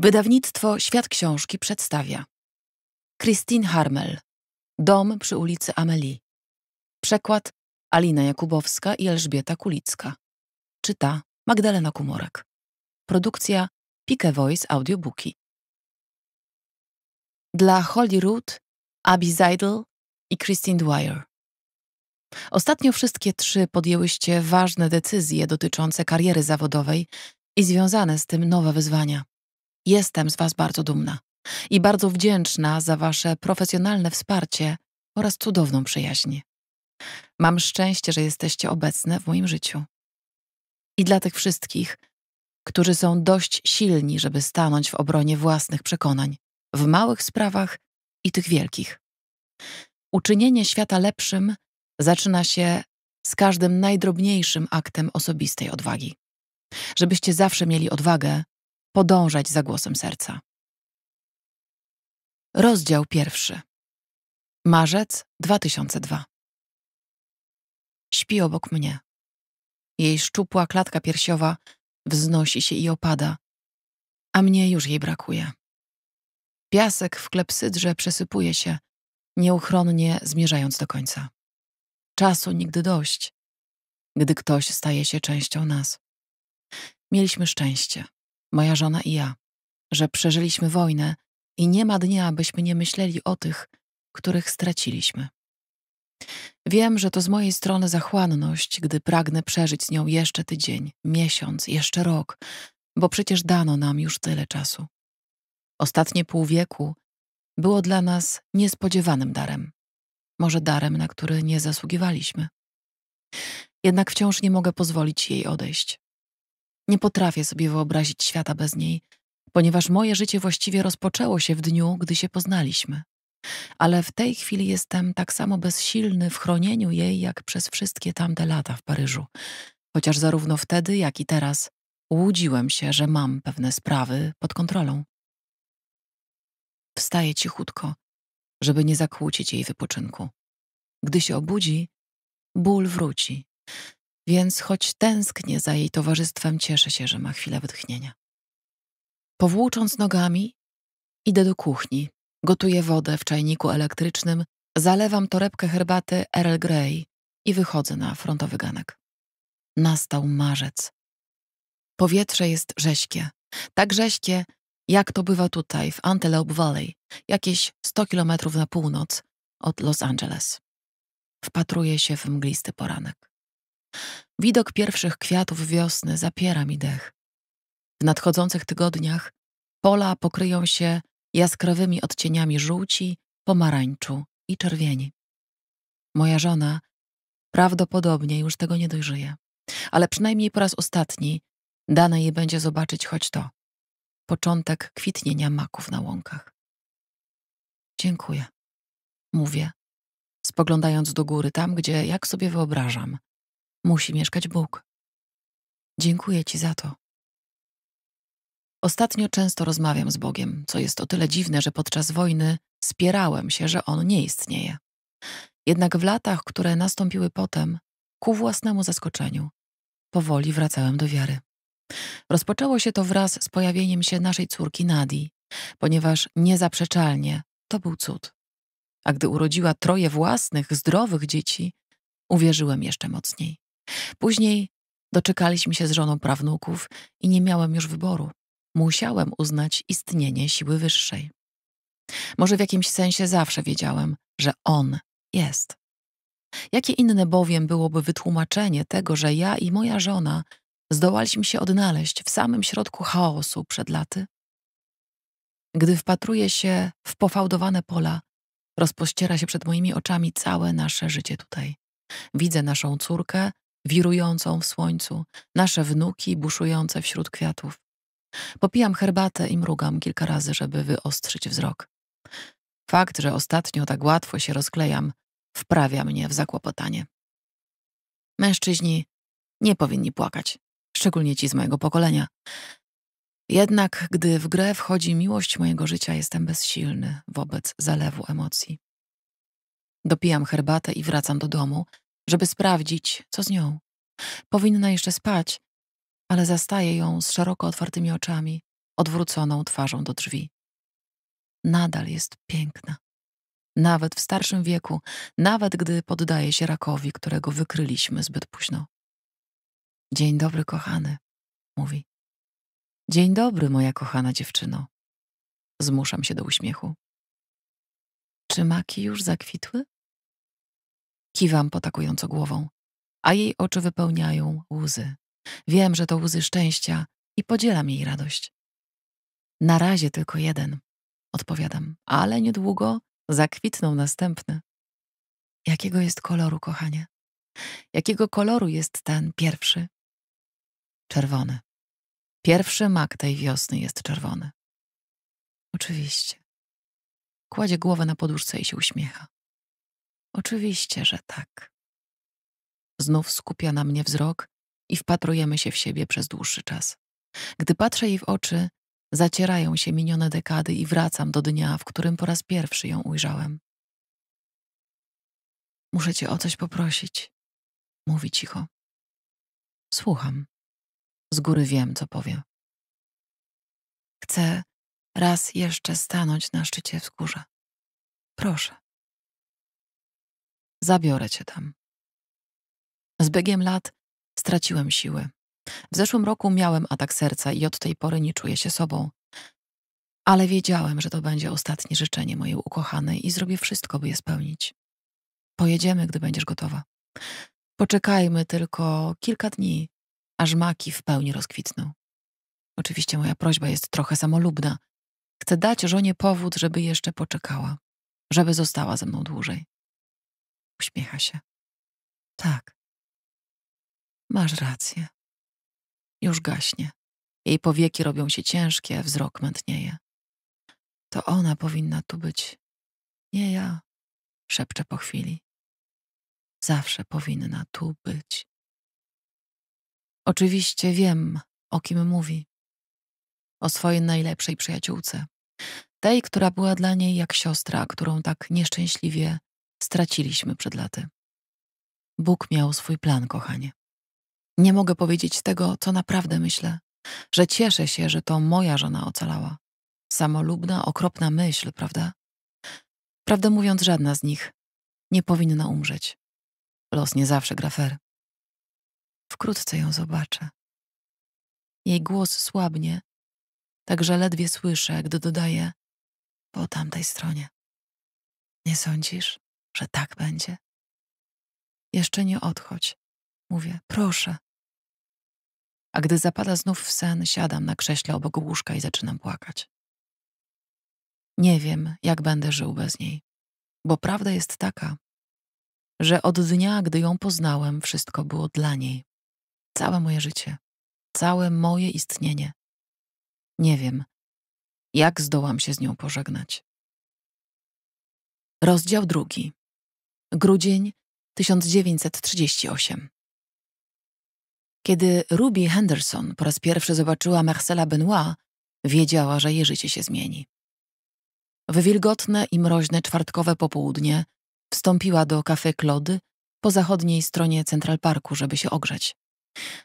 Wydawnictwo Świat Książki przedstawia Christine Harmel Dom przy ulicy Amelie Przekład Alina Jakubowska i Elżbieta Kulicka Czyta Magdalena Kumorek Produkcja Pike Voice Audiobooki Dla Holly Root, Abby Zeidel i Christine Dwyer Ostatnio wszystkie trzy podjęłyście ważne decyzje dotyczące kariery zawodowej i związane z tym nowe wyzwania. Jestem z Was bardzo dumna i bardzo wdzięczna za Wasze profesjonalne wsparcie oraz cudowną przyjaźń. Mam szczęście, że jesteście obecne w moim życiu. I dla tych wszystkich, którzy są dość silni, żeby stanąć w obronie własnych przekonań, w małych sprawach i tych wielkich. Uczynienie świata lepszym zaczyna się z każdym najdrobniejszym aktem osobistej odwagi. Żebyście zawsze mieli odwagę, podążać za głosem serca. Rozdział pierwszy. Marzec 2002. Śpi obok mnie. Jej szczupła klatka piersiowa wznosi się i opada, a mnie już jej brakuje. Piasek w klepsydrze przesypuje się, nieuchronnie zmierzając do końca. Czasu nigdy dość, gdy ktoś staje się częścią nas. Mieliśmy szczęście moja żona i ja, że przeżyliśmy wojnę i nie ma dnia, abyśmy nie myśleli o tych, których straciliśmy. Wiem, że to z mojej strony zachłanność, gdy pragnę przeżyć z nią jeszcze tydzień, miesiąc, jeszcze rok, bo przecież dano nam już tyle czasu. Ostatnie pół wieku było dla nas niespodziewanym darem, może darem, na który nie zasługiwaliśmy. Jednak wciąż nie mogę pozwolić jej odejść. Nie potrafię sobie wyobrazić świata bez niej, ponieważ moje życie właściwie rozpoczęło się w dniu, gdy się poznaliśmy. Ale w tej chwili jestem tak samo bezsilny w chronieniu jej, jak przez wszystkie tamte lata w Paryżu. Chociaż zarówno wtedy, jak i teraz łudziłem się, że mam pewne sprawy pod kontrolą. Wstaje cichutko, żeby nie zakłócić jej wypoczynku. Gdy się obudzi, ból wróci więc choć tęsknię za jej towarzystwem, cieszę się, że ma chwilę wytchnienia. Powłócząc nogami, idę do kuchni, gotuję wodę w czajniku elektrycznym, zalewam torebkę herbaty Earl Grey i wychodzę na frontowy ganek. Nastał marzec. Powietrze jest rześkie, tak rześkie, jak to bywa tutaj, w Antelope Valley, jakieś 100 kilometrów na północ od Los Angeles. Wpatruję się w mglisty poranek. Widok pierwszych kwiatów wiosny zapiera mi dech. W nadchodzących tygodniach pola pokryją się jaskrawymi odcieniami żółci, pomarańczu i czerwieni. Moja żona prawdopodobnie już tego nie dojrzeje, ale przynajmniej po raz ostatni dane jej będzie zobaczyć choć to początek kwitnienia maków na łąkach. Dziękuję, mówię, spoglądając do góry tam, gdzie, jak sobie wyobrażam, musi mieszkać Bóg. Dziękuję Ci za to. Ostatnio często rozmawiam z Bogiem, co jest o tyle dziwne, że podczas wojny spierałem się, że On nie istnieje. Jednak w latach, które nastąpiły potem, ku własnemu zaskoczeniu, powoli wracałem do wiary. Rozpoczęło się to wraz z pojawieniem się naszej córki Nadi, ponieważ niezaprzeczalnie to był cud. A gdy urodziła troje własnych, zdrowych dzieci, uwierzyłem jeszcze mocniej. Później doczekaliśmy się z żoną prawnuków i nie miałem już wyboru. Musiałem uznać istnienie siły wyższej. Może w jakimś sensie zawsze wiedziałem, że on jest. Jakie inne bowiem byłoby wytłumaczenie tego, że ja i moja żona zdołaliśmy się odnaleźć w samym środku chaosu przed laty? Gdy wpatruję się w pofałdowane pola, rozpościera się przed moimi oczami całe nasze życie tutaj. Widzę naszą córkę, wirującą w słońcu, nasze wnuki buszujące wśród kwiatów. Popijam herbatę i mrugam kilka razy, żeby wyostrzyć wzrok. Fakt, że ostatnio tak łatwo się rozklejam, wprawia mnie w zakłopotanie. Mężczyźni nie powinni płakać, szczególnie ci z mojego pokolenia. Jednak gdy w grę wchodzi miłość mojego życia, jestem bezsilny wobec zalewu emocji. Dopijam herbatę i wracam do domu, żeby sprawdzić, co z nią. Powinna jeszcze spać, ale zastaje ją z szeroko otwartymi oczami, odwróconą twarzą do drzwi. Nadal jest piękna. Nawet w starszym wieku, nawet gdy poddaje się rakowi, którego wykryliśmy zbyt późno. Dzień dobry, kochany, mówi. Dzień dobry, moja kochana dziewczyno. Zmuszam się do uśmiechu. Czy maki już zakwitły? Kiwam potakująco głową, a jej oczy wypełniają łzy. Wiem, że to łzy szczęścia i podzielam jej radość. Na razie tylko jeden, odpowiadam, ale niedługo zakwitną następne. Jakiego jest koloru, kochanie? Jakiego koloru jest ten pierwszy? Czerwony. Pierwszy mak tej wiosny jest czerwony. Oczywiście. Kładzie głowę na poduszce i się uśmiecha. Oczywiście, że tak. Znów skupia na mnie wzrok i wpatrujemy się w siebie przez dłuższy czas. Gdy patrzę jej w oczy, zacierają się minione dekady i wracam do dnia, w którym po raz pierwszy ją ujrzałem. Muszę cię o coś poprosić, mówi cicho. Słucham. Z góry wiem, co powie. Chcę raz jeszcze stanąć na szczycie wzgórza. Proszę. Zabiorę cię tam. Z biegiem lat straciłem siły. W zeszłym roku miałem atak serca i od tej pory nie czuję się sobą. Ale wiedziałem, że to będzie ostatnie życzenie mojej ukochanej i zrobię wszystko, by je spełnić. Pojedziemy, gdy będziesz gotowa. Poczekajmy tylko kilka dni, aż maki w pełni rozkwitną. Oczywiście moja prośba jest trochę samolubna. Chcę dać żonie powód, żeby jeszcze poczekała, żeby została ze mną dłużej. Uśmiecha się. Tak. Masz rację. Już gaśnie. Jej powieki robią się ciężkie, wzrok mętnieje. To ona powinna tu być. Nie ja, szepczę po chwili. Zawsze powinna tu być. Oczywiście wiem, o kim mówi. O swojej najlepszej przyjaciółce. Tej, która była dla niej jak siostra, którą tak nieszczęśliwie straciliśmy przed laty. Bóg miał swój plan, kochanie. Nie mogę powiedzieć tego, co naprawdę myślę, że cieszę się, że to moja żona ocalała. Samolubna, okropna myśl, prawda? Prawdę mówiąc, żadna z nich nie powinna umrzeć. Los nie zawsze gra fair. Wkrótce ją zobaczę. Jej głos słabnie, tak że ledwie słyszę, gdy dodaje po tamtej stronie. Nie sądzisz? że tak będzie. Jeszcze nie odchodź. Mówię, proszę. A gdy zapada znów w sen, siadam na krześle obok łóżka i zaczynam płakać. Nie wiem, jak będę żył bez niej, bo prawda jest taka, że od dnia, gdy ją poznałem, wszystko było dla niej. Całe moje życie, całe moje istnienie. Nie wiem, jak zdołam się z nią pożegnać. Rozdział drugi. Grudzień 1938. Kiedy Ruby Henderson po raz pierwszy zobaczyła Marcela Benoit, wiedziała, że jej życie się zmieni. W wilgotne i mroźne czwartkowe popołudnie wstąpiła do Café Klody po zachodniej stronie Central Parku, żeby się ogrzeć.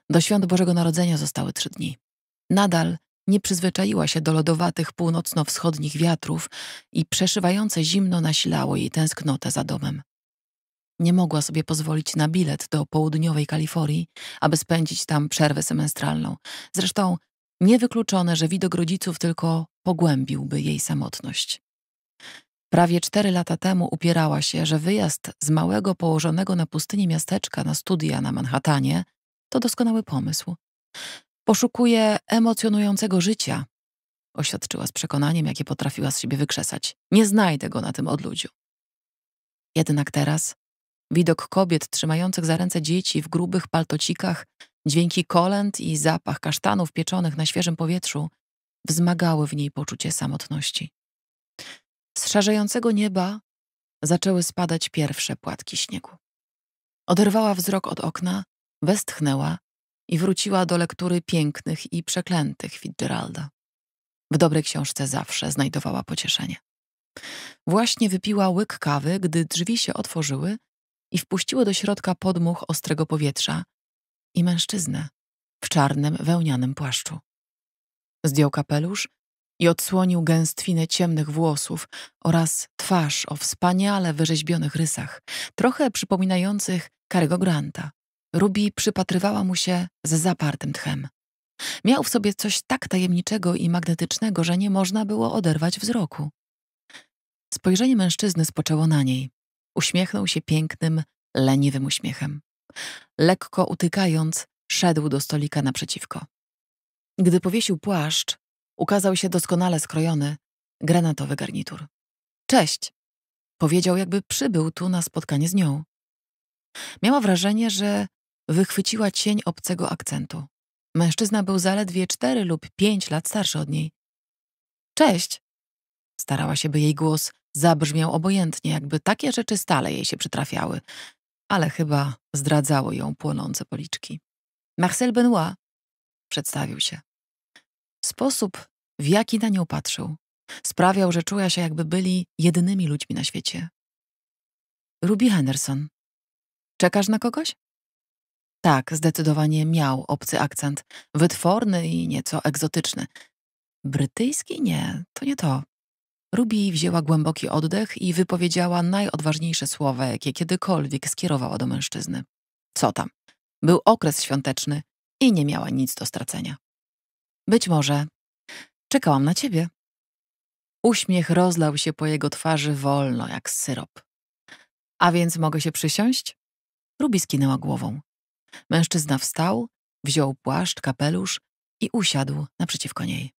Do świąt Bożego Narodzenia zostały trzy dni. Nadal nie przyzwyczaiła się do lodowatych północno-wschodnich wiatrów i przeszywające zimno nasilało jej tęsknotę za domem. Nie mogła sobie pozwolić na bilet do południowej Kalifornii, aby spędzić tam przerwę semestralną. Zresztą niewykluczone, że widok rodziców tylko pogłębiłby jej samotność. Prawie cztery lata temu upierała się, że wyjazd z małego położonego na pustyni miasteczka na studia na Manhattanie to doskonały pomysł. Poszukuje emocjonującego życia, oświadczyła z przekonaniem, jakie potrafiła z siebie wykrzesać. Nie znajdę go na tym odludziu. Jednak teraz Widok kobiet trzymających za ręce dzieci w grubych paltocikach, dźwięki kolęd i zapach kasztanów pieczonych na świeżym powietrzu wzmagały w niej poczucie samotności. Z szarzejącego nieba zaczęły spadać pierwsze płatki śniegu. Oderwała wzrok od okna, westchnęła i wróciła do lektury pięknych i przeklętych Fitzgeralda. W dobrej książce zawsze znajdowała pocieszenie. Właśnie wypiła łyk kawy, gdy drzwi się otworzyły i wpuściło do środka podmuch ostrego powietrza i mężczyznę w czarnym, wełnianym płaszczu. Zdjął kapelusz i odsłonił gęstwinę ciemnych włosów oraz twarz o wspaniale wyrzeźbionych rysach, trochę przypominających Karego Granta. Ruby przypatrywała mu się z zapartym tchem. Miał w sobie coś tak tajemniczego i magnetycznego, że nie można było oderwać wzroku. Spojrzenie mężczyzny spoczęło na niej, Uśmiechnął się pięknym, leniwym uśmiechem. Lekko utykając, szedł do stolika naprzeciwko. Gdy powiesił płaszcz, ukazał się doskonale skrojony, granatowy garnitur. Cześć! Powiedział, jakby przybył tu na spotkanie z nią. Miała wrażenie, że wychwyciła cień obcego akcentu. Mężczyzna był zaledwie cztery lub pięć lat starszy od niej. Cześć! Starała się, by jej głos zabrzmiał obojętnie, jakby takie rzeczy stale jej się przytrafiały, ale chyba zdradzały ją płonące policzki. Marcel Benoit przedstawił się. Sposób, w jaki na nią patrzył, sprawiał, że czuła się, jakby byli jedynymi ludźmi na świecie. Ruby Henderson. Czekasz na kogoś? Tak, zdecydowanie miał obcy akcent, wytworny i nieco egzotyczny. Brytyjski? Nie, to nie to. Ruby wzięła głęboki oddech i wypowiedziała najodważniejsze słowa, jakie kiedykolwiek skierowała do mężczyzny. Co tam? Był okres świąteczny i nie miała nic do stracenia. Być może czekałam na ciebie. Uśmiech rozlał się po jego twarzy wolno, jak syrop. A więc mogę się przysiąść? Ruby skinęła głową. Mężczyzna wstał, wziął płaszcz, kapelusz i usiadł naprzeciwko niej.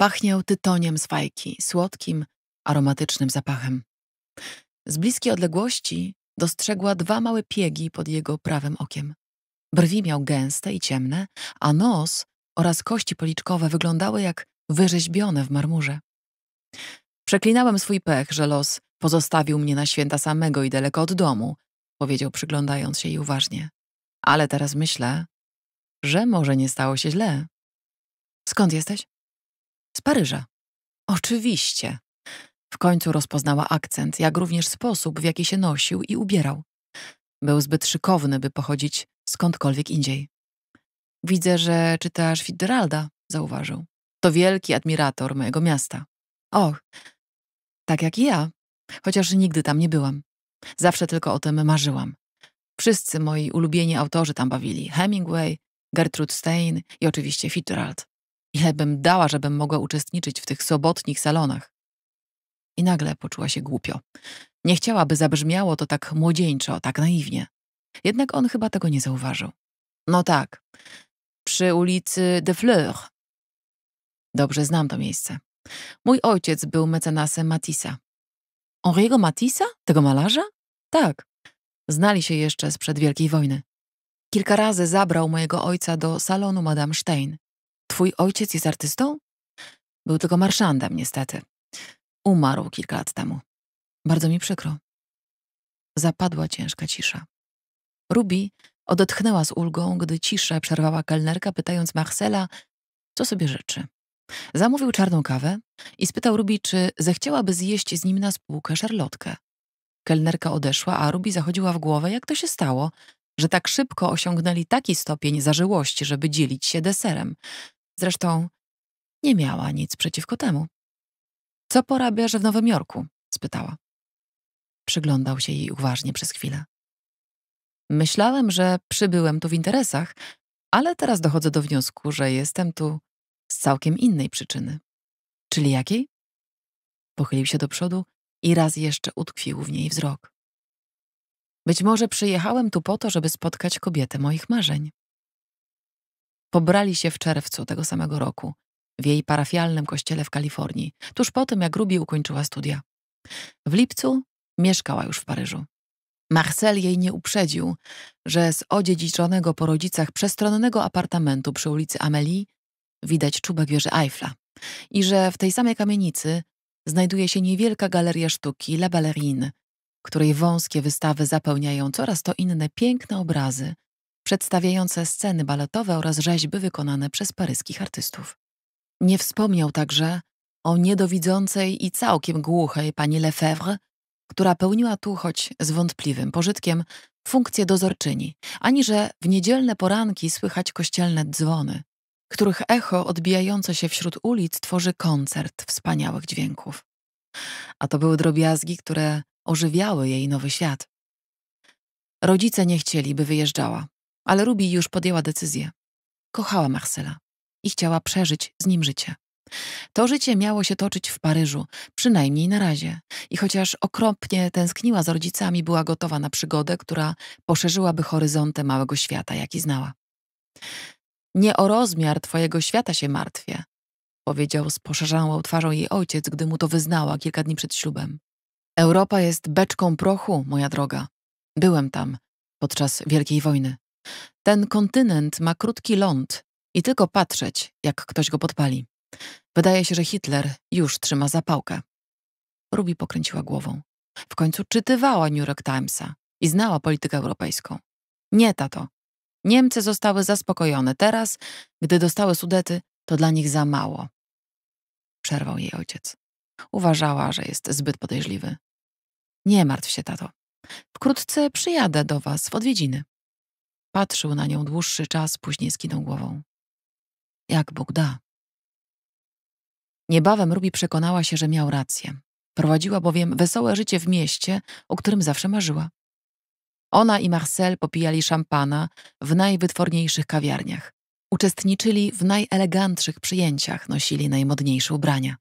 Pachniał tytoniem z fajki, słodkim, aromatycznym zapachem. Z bliskiej odległości dostrzegła dwa małe piegi pod jego prawym okiem. Brwi miał gęste i ciemne, a nos oraz kości policzkowe wyglądały jak wyrzeźbione w marmurze. Przeklinałem swój pech, że los pozostawił mnie na święta samego i daleko od domu, powiedział przyglądając się jej uważnie. Ale teraz myślę, że może nie stało się źle. Skąd jesteś? Z Paryża. Oczywiście. W końcu rozpoznała akcent, jak również sposób, w jaki się nosił i ubierał. Był zbyt szykowny, by pochodzić skądkolwiek indziej. Widzę, że czytasz Fitzgeralda, zauważył. To wielki admirator mojego miasta. Och, tak jak i ja, chociaż nigdy tam nie byłam. Zawsze tylko o tym marzyłam. Wszyscy moi ulubieni autorzy tam bawili. Hemingway, Gertrude Stein i oczywiście Fitzgerald. Ile bym dała, żebym mogła uczestniczyć w tych sobotnich salonach. I nagle poczuła się głupio. Nie chciałaby zabrzmiało to tak młodzieńczo, tak naiwnie. Jednak on chyba tego nie zauważył. No tak, przy ulicy de Fleur. Dobrze znam to miejsce. Mój ojciec był mecenasem Matisa. Henri'ego Matisa? Tego malarza? Tak. Znali się jeszcze sprzed Wielkiej Wojny. Kilka razy zabrał mojego ojca do salonu Madame Stein. Twój ojciec jest artystą? Był tylko marszandem, niestety. Umarł kilka lat temu. Bardzo mi przykro. Zapadła ciężka cisza. Ruby odetchnęła z ulgą, gdy ciszę przerwała kelnerka, pytając Marcela, co sobie życzy. Zamówił czarną kawę i spytał Ruby, czy zechciałaby zjeść z nim na spółkę szarlotkę. Kelnerka odeszła, a Ruby zachodziła w głowę, jak to się stało, że tak szybko osiągnęli taki stopień zażyłości, żeby dzielić się deserem. Zresztą nie miała nic przeciwko temu. Co porabiasz w Nowym Jorku? spytała. Przyglądał się jej uważnie przez chwilę. Myślałem, że przybyłem tu w interesach, ale teraz dochodzę do wniosku, że jestem tu z całkiem innej przyczyny. Czyli jakiej? Pochylił się do przodu i raz jeszcze utkwił w niej wzrok. Być może przyjechałem tu po to, żeby spotkać kobietę moich marzeń. Pobrali się w czerwcu tego samego roku w jej parafialnym kościele w Kalifornii, tuż po tym, jak Ruby ukończyła studia. W lipcu mieszkała już w Paryżu. Marcel jej nie uprzedził, że z odziedziczonego po rodzicach przestronnego apartamentu przy ulicy Amelie widać czubek wieży Eiffla i że w tej samej kamienicy znajduje się niewielka galeria sztuki La Ballerine, której wąskie wystawy zapełniają coraz to inne piękne obrazy przedstawiające sceny baletowe oraz rzeźby wykonane przez paryskich artystów. Nie wspomniał także o niedowidzącej i całkiem głuchej pani Lefebvre, która pełniła tu, choć z wątpliwym pożytkiem, funkcję dozorczyni, ani że w niedzielne poranki słychać kościelne dzwony, których echo odbijające się wśród ulic tworzy koncert wspaniałych dźwięków. A to były drobiazgi, które ożywiały jej nowy świat. Rodzice nie chcieli, by wyjeżdżała ale Ruby już podjęła decyzję. Kochała Marcela i chciała przeżyć z nim życie. To życie miało się toczyć w Paryżu, przynajmniej na razie. I chociaż okropnie tęskniła z rodzicami, była gotowa na przygodę, która poszerzyłaby horyzonty małego świata, jaki znała. Nie o rozmiar twojego świata się martwię, powiedział z poszerzałą twarzą jej ojciec, gdy mu to wyznała kilka dni przed ślubem. Europa jest beczką prochu, moja droga. Byłem tam podczas Wielkiej Wojny. Ten kontynent ma krótki ląd i tylko patrzeć, jak ktoś go podpali. Wydaje się, że Hitler już trzyma zapałkę. Ruby pokręciła głową. W końcu czytywała New York Timesa i znała politykę europejską. Nie, tato. Niemcy zostały zaspokojone. Teraz, gdy dostały Sudety, to dla nich za mało. Przerwał jej ojciec. Uważała, że jest zbyt podejrzliwy. Nie martw się, tato. Wkrótce przyjadę do was w odwiedziny. Patrzył na nią dłuższy czas, później skinął głową. Jak Bóg da. Niebawem Ruby przekonała się, że miał rację. Prowadziła bowiem wesołe życie w mieście, o którym zawsze marzyła. Ona i Marcel popijali szampana w najwytworniejszych kawiarniach. Uczestniczyli w najelegantszych przyjęciach, nosili najmodniejsze ubrania.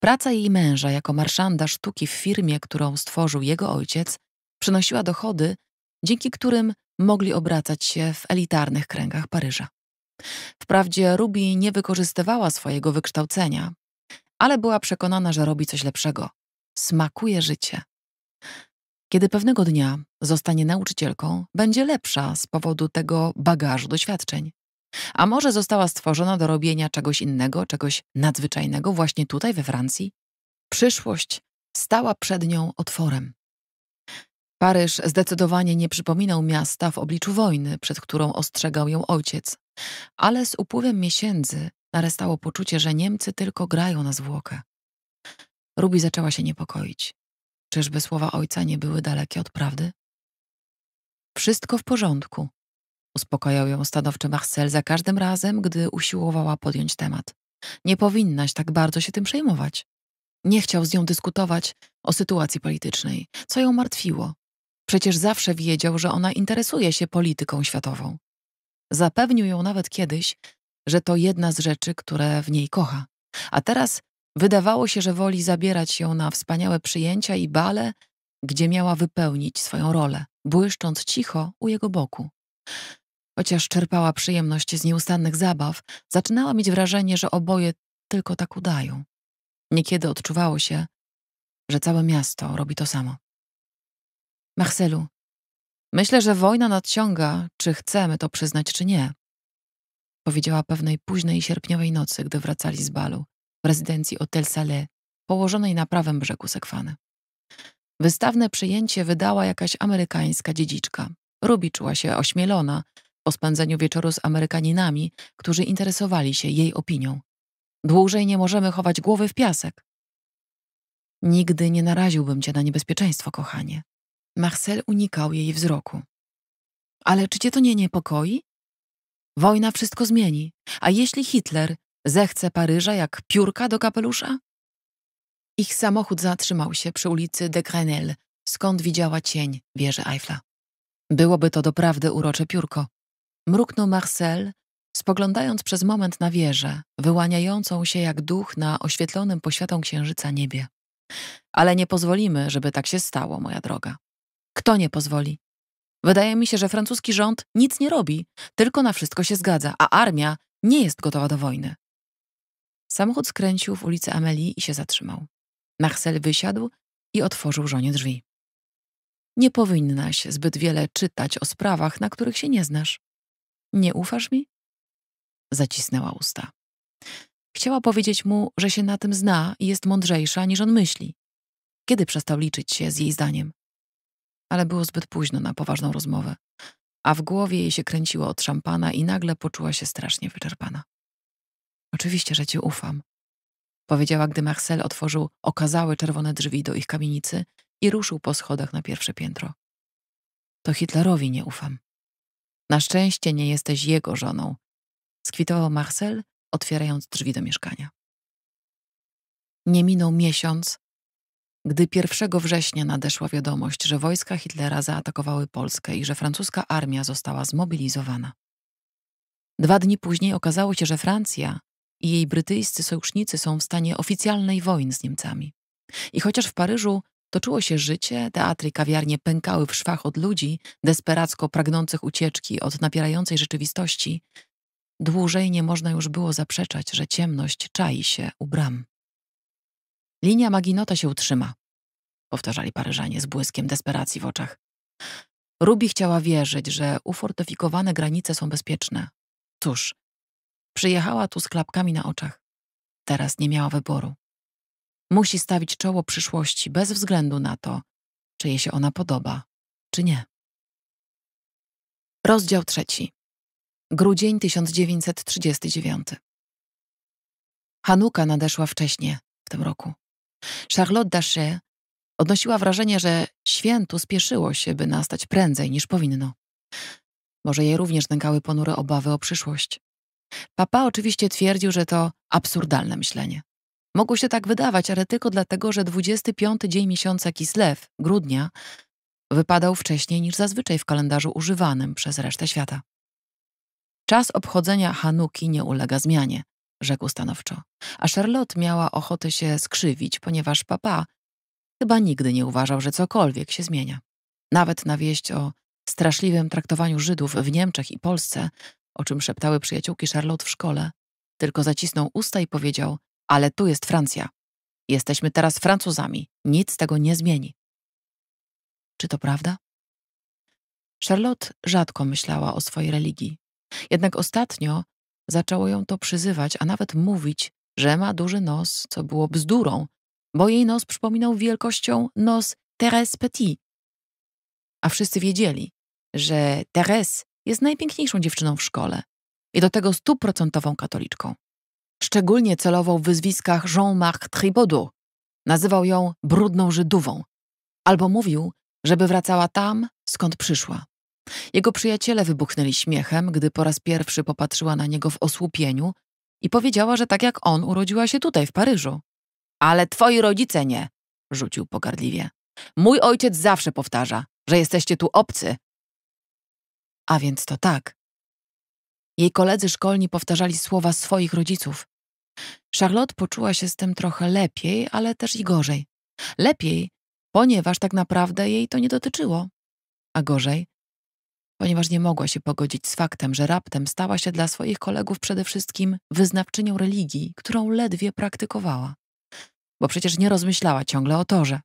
Praca jej męża jako marszanda sztuki w firmie, którą stworzył jego ojciec, przynosiła dochody, dzięki którym mogli obracać się w elitarnych kręgach Paryża. Wprawdzie Ruby nie wykorzystywała swojego wykształcenia, ale była przekonana, że robi coś lepszego. Smakuje życie. Kiedy pewnego dnia zostanie nauczycielką, będzie lepsza z powodu tego bagażu doświadczeń. A może została stworzona do robienia czegoś innego, czegoś nadzwyczajnego właśnie tutaj we Francji? Przyszłość stała przed nią otworem. Paryż zdecydowanie nie przypominał miasta w obliczu wojny, przed którą ostrzegał ją ojciec, ale z upływem miesięcy narastało poczucie, że Niemcy tylko grają na zwłokę. Rubi zaczęła się niepokoić. Czyżby słowa ojca nie były dalekie od prawdy? Wszystko w porządku, uspokajał ją stanowczy Marcel za każdym razem, gdy usiłowała podjąć temat. Nie powinnaś tak bardzo się tym przejmować. Nie chciał z nią dyskutować o sytuacji politycznej, co ją martwiło. Przecież zawsze wiedział, że ona interesuje się polityką światową. Zapewnił ją nawet kiedyś, że to jedna z rzeczy, które w niej kocha. A teraz wydawało się, że woli zabierać ją na wspaniałe przyjęcia i bale, gdzie miała wypełnić swoją rolę, błyszcząc cicho u jego boku. Chociaż czerpała przyjemność z nieustannych zabaw, zaczynała mieć wrażenie, że oboje tylko tak udają. Niekiedy odczuwało się, że całe miasto robi to samo. Marcelu, myślę, że wojna nadciąga, czy chcemy to przyznać, czy nie. Powiedziała pewnej późnej sierpniowej nocy, gdy wracali z balu w rezydencji Hotel Salé, położonej na prawym brzegu Sekwany. Wystawne przyjęcie wydała jakaś amerykańska dziedziczka. Ruby czuła się ośmielona po spędzeniu wieczoru z Amerykaninami, którzy interesowali się jej opinią. Dłużej nie możemy chować głowy w piasek. Nigdy nie naraziłbym cię na niebezpieczeństwo, kochanie, Marcel unikał jej wzroku. Ale czy cię to nie niepokoi? Wojna wszystko zmieni, a jeśli Hitler zechce Paryża jak piórka do kapelusza? Ich samochód zatrzymał się przy ulicy de Grenelle, skąd widziała cień wieży Eiffla. Byłoby to doprawdy urocze piórko. Mruknął Marcel, spoglądając przez moment na wieżę, wyłaniającą się jak duch na oświetlonym poświatą księżyca niebie. Ale nie pozwolimy, żeby tak się stało, moja droga. Kto nie pozwoli? Wydaje mi się, że francuski rząd nic nie robi, tylko na wszystko się zgadza, a armia nie jest gotowa do wojny. Samochód skręcił w ulicy Amelii i się zatrzymał. Nachsel wysiadł i otworzył żonie drzwi. Nie powinnaś zbyt wiele czytać o sprawach, na których się nie znasz. Nie ufasz mi? Zacisnęła usta. Chciała powiedzieć mu, że się na tym zna i jest mądrzejsza niż on myśli. Kiedy przestał liczyć się z jej zdaniem? ale było zbyt późno na poważną rozmowę, a w głowie jej się kręciło od szampana i nagle poczuła się strasznie wyczerpana. Oczywiście, że ci ufam, powiedziała, gdy Marcel otworzył okazałe czerwone drzwi do ich kamienicy i ruszył po schodach na pierwsze piętro. To Hitlerowi nie ufam. Na szczęście nie jesteś jego żoną, skwitował Marcel, otwierając drzwi do mieszkania. Nie minął miesiąc, gdy 1 września nadeszła wiadomość, że wojska Hitlera zaatakowały Polskę i że francuska armia została zmobilizowana. Dwa dni później okazało się, że Francja i jej brytyjscy sojusznicy są w stanie oficjalnej wojny z Niemcami. I chociaż w Paryżu toczyło się życie, teatry i kawiarnie pękały w szwach od ludzi desperacko pragnących ucieczki od napierającej rzeczywistości, dłużej nie można już było zaprzeczać, że ciemność czai się u bram. Linia Maginota się utrzyma, powtarzali Paryżanie z błyskiem desperacji w oczach. Rubi chciała wierzyć, że ufortyfikowane granice są bezpieczne. Cóż, przyjechała tu z klapkami na oczach. Teraz nie miała wyboru. Musi stawić czoło przyszłości bez względu na to, czy jej się ona podoba, czy nie. Rozdział trzeci. Grudzień 1939. Hanuka nadeszła wcześnie w tym roku. Charlotte Daché odnosiła wrażenie, że świętu spieszyło się, by nastać prędzej niż powinno. Może jej również nękały ponure obawy o przyszłość. Papa oczywiście twierdził, że to absurdalne myślenie. Mogło się tak wydawać, ale tylko dlatego, że 25 dzień miesiąca Kislew, grudnia, wypadał wcześniej niż zazwyczaj w kalendarzu używanym przez resztę świata. Czas obchodzenia Hanuki nie ulega zmianie rzekł stanowczo. A Charlotte miała ochotę się skrzywić, ponieważ papa chyba nigdy nie uważał, że cokolwiek się zmienia. Nawet na wieść o straszliwym traktowaniu Żydów w Niemczech i Polsce, o czym szeptały przyjaciółki Charlotte w szkole, tylko zacisnął usta i powiedział: Ale tu jest Francja. Jesteśmy teraz Francuzami. Nic tego nie zmieni. Czy to prawda? Charlotte rzadko myślała o swojej religii. Jednak ostatnio Zaczęło ją to przyzywać, a nawet mówić, że ma duży nos, co było bzdurą, bo jej nos przypominał wielkością nos Thérèse Petit. A wszyscy wiedzieli, że Thérèse jest najpiękniejszą dziewczyną w szkole i do tego stuprocentową katoliczką. Szczególnie celował w wyzwiskach Jean-Marc Tribaudeau. Nazywał ją brudną Żydówą. Albo mówił, żeby wracała tam, skąd przyszła. Jego przyjaciele wybuchnęli śmiechem, gdy po raz pierwszy popatrzyła na niego w osłupieniu i powiedziała, że tak jak on urodziła się tutaj, w Paryżu. Ale twoi rodzice nie, rzucił pogardliwie. Mój ojciec zawsze powtarza, że jesteście tu obcy. A więc to tak. Jej koledzy szkolni powtarzali słowa swoich rodziców. Charlotte poczuła się z tym trochę lepiej, ale też i gorzej. Lepiej, ponieważ tak naprawdę jej to nie dotyczyło. A gorzej, ponieważ nie mogła się pogodzić z faktem, że raptem stała się dla swoich kolegów przede wszystkim wyznawczynią religii, którą ledwie praktykowała. Bo przecież nie rozmyślała ciągle o torze.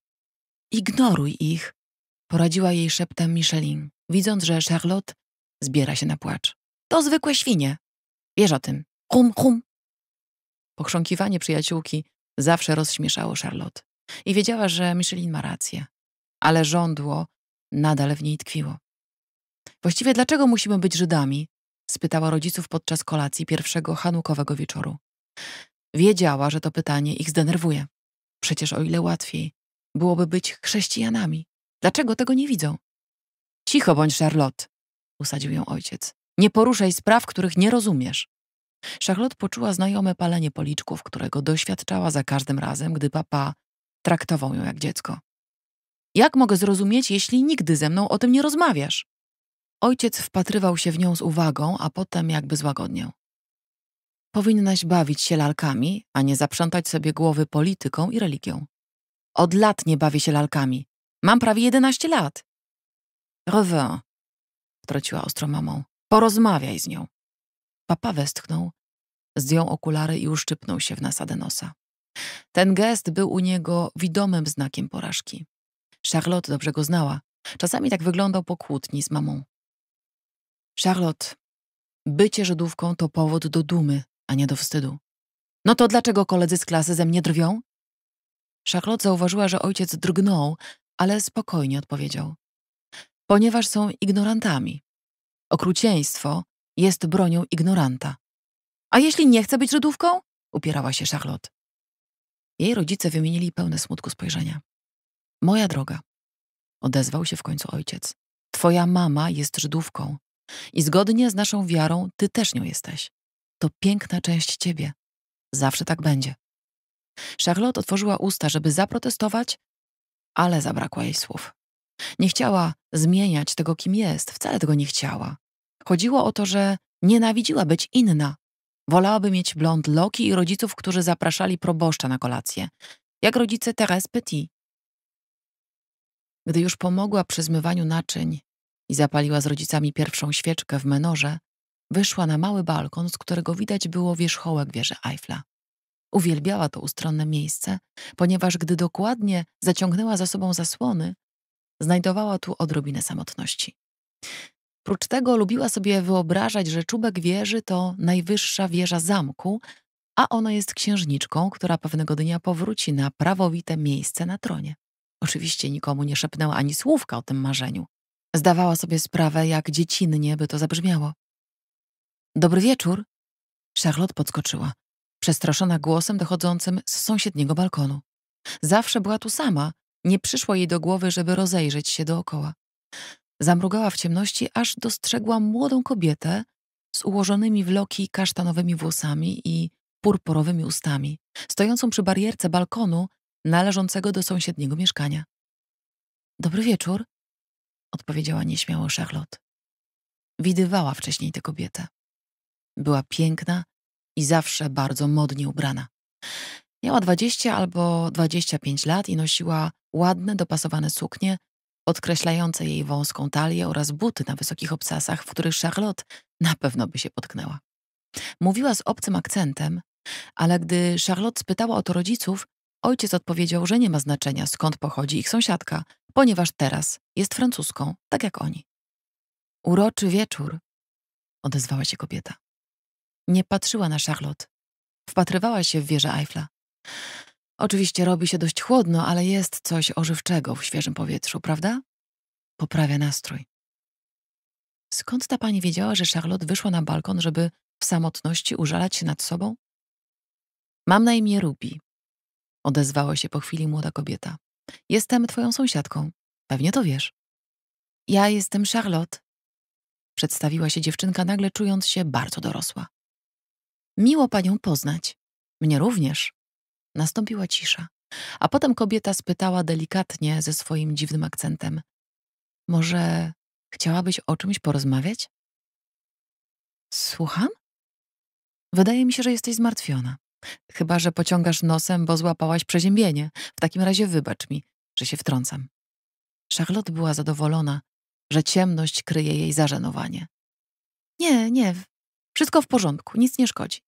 Ignoruj ich, poradziła jej szeptem Michelin, widząc, że Charlotte zbiera się na płacz. To zwykłe świnie. Wierz o tym. Hum, hum. Pochrząkiwanie przyjaciółki zawsze rozśmieszało Charlotte i wiedziała, że Michelin ma rację, ale żądło nadal w niej tkwiło. Właściwie dlaczego musimy być Żydami? spytała rodziców podczas kolacji pierwszego hanukowego wieczoru. Wiedziała, że to pytanie ich zdenerwuje. Przecież o ile łatwiej byłoby być chrześcijanami. Dlaczego tego nie widzą? Cicho bądź, Charlotte, usadził ją ojciec. Nie poruszaj spraw, których nie rozumiesz. Charlotte poczuła znajome palenie policzków, którego doświadczała za każdym razem, gdy papa traktował ją jak dziecko. Jak mogę zrozumieć, jeśli nigdy ze mną o tym nie rozmawiasz? Ojciec wpatrywał się w nią z uwagą, a potem jakby z Powinnaś bawić się lalkami, a nie zaprzątać sobie głowy polityką i religią. Od lat nie bawię się lalkami. Mam prawie 11 lat. Rewę, wtrąciła ostro mamą. Porozmawiaj z nią. Papa westchnął, zdjął okulary i uszczypnął się w nasadę nosa. Ten gest był u niego widomym znakiem porażki. Charlotte dobrze go znała. Czasami tak wyglądał po kłótni z mamą. Charlotte, bycie Żydówką to powód do dumy, a nie do wstydu. No to dlaczego koledzy z klasy ze mnie drwią? Charlotte zauważyła, że ojciec drgnął, ale spokojnie odpowiedział. Ponieważ są ignorantami. Okrucieństwo jest bronią ignoranta. A jeśli nie chce być Żydówką? Upierała się Charlotte. Jej rodzice wymienili pełne smutku spojrzenia. Moja droga, odezwał się w końcu ojciec. Twoja mama jest Żydówką. I zgodnie z naszą wiarą, Ty też nią jesteś. To piękna część Ciebie. Zawsze tak będzie. Charlotte otworzyła usta, żeby zaprotestować, ale zabrakła jej słów. Nie chciała zmieniać tego, kim jest, wcale tego nie chciała. Chodziło o to, że nienawidziła być inna. Wolałaby mieć blond Loki i rodziców, którzy zapraszali proboszcza na kolację, jak rodzice Therese Petit. Gdy już pomogła przy zmywaniu naczyń i zapaliła z rodzicami pierwszą świeczkę w menorze, wyszła na mały balkon, z którego widać było wierzchołek wieży Eiffla. Uwielbiała to ustronne miejsce, ponieważ gdy dokładnie zaciągnęła za sobą zasłony, znajdowała tu odrobinę samotności. Prócz tego lubiła sobie wyobrażać, że czubek wieży to najwyższa wieża zamku, a ona jest księżniczką, która pewnego dnia powróci na prawowite miejsce na tronie. Oczywiście nikomu nie szepnęła ani słówka o tym marzeniu. Zdawała sobie sprawę, jak dziecinnie by to zabrzmiało. Dobry wieczór. Charlotte podskoczyła, przestraszona głosem dochodzącym z sąsiedniego balkonu. Zawsze była tu sama, nie przyszło jej do głowy, żeby rozejrzeć się dookoła. Zamrugała w ciemności, aż dostrzegła młodą kobietę z ułożonymi w loki kasztanowymi włosami i purpurowymi ustami, stojącą przy barierce balkonu należącego do sąsiedniego mieszkania. Dobry wieczór, odpowiedziała nieśmiało Charlotte. Widywała wcześniej tę kobietę. Była piękna i zawsze bardzo modnie ubrana. Miała 20 albo 25 lat i nosiła ładne, dopasowane suknie, podkreślające jej wąską talię oraz buty na wysokich obcasach, w których Charlotte na pewno by się potknęła. Mówiła z obcym akcentem, ale gdy Charlotte spytała o to rodziców, ojciec odpowiedział, że nie ma znaczenia skąd pochodzi ich sąsiadka, ponieważ teraz jest francuską, tak jak oni. Uroczy wieczór, odezwała się kobieta. Nie patrzyła na Charlotte. Wpatrywała się w wieżę Eiffla. Oczywiście robi się dość chłodno, ale jest coś ożywczego w świeżym powietrzu, prawda? Poprawia nastrój. Skąd ta pani wiedziała, że Charlotte wyszła na balkon, żeby w samotności użalać się nad sobą? Mam na imię Ruby, odezwała się po chwili młoda kobieta. Jestem twoją sąsiadką. Pewnie to wiesz. Ja jestem Charlotte. Przedstawiła się dziewczynka nagle czując się bardzo dorosła. Miło panią poznać. Mnie również. Nastąpiła cisza, a potem kobieta spytała delikatnie ze swoim dziwnym akcentem. Może chciałabyś o czymś porozmawiać? Słucham? Wydaje mi się, że jesteś zmartwiona. Chyba, że pociągasz nosem, bo złapałaś przeziębienie. W takim razie wybacz mi, że się wtrącam. Charlotte była zadowolona, że ciemność kryje jej zażenowanie. Nie, nie, wszystko w porządku, nic nie szkodzi.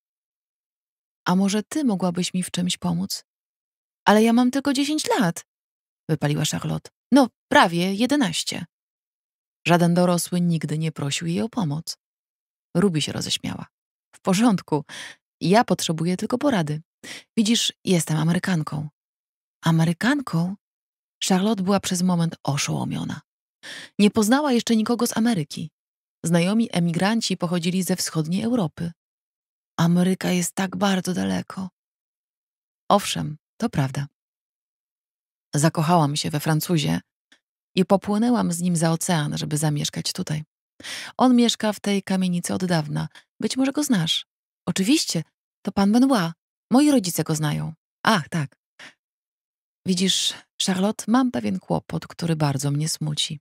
A może ty mogłabyś mi w czymś pomóc? Ale ja mam tylko dziesięć lat, wypaliła Charlotte. No, prawie jedenaście. Żaden dorosły nigdy nie prosił jej o pomoc. Ruby się roześmiała. W porządku, ja potrzebuję tylko porady. Widzisz, jestem Amerykanką. Amerykanką? Charlotte była przez moment oszołomiona. Nie poznała jeszcze nikogo z Ameryki. Znajomi emigranci pochodzili ze wschodniej Europy. Ameryka jest tak bardzo daleko. Owszem, to prawda. Zakochałam się we Francuzie i popłynęłam z nim za ocean, żeby zamieszkać tutaj. On mieszka w tej kamienicy od dawna. Być może go znasz. Oczywiście, to pan Benoit. Moi rodzice go znają. Ach, tak. Widzisz, Charlotte, mam pewien kłopot, który bardzo mnie smuci.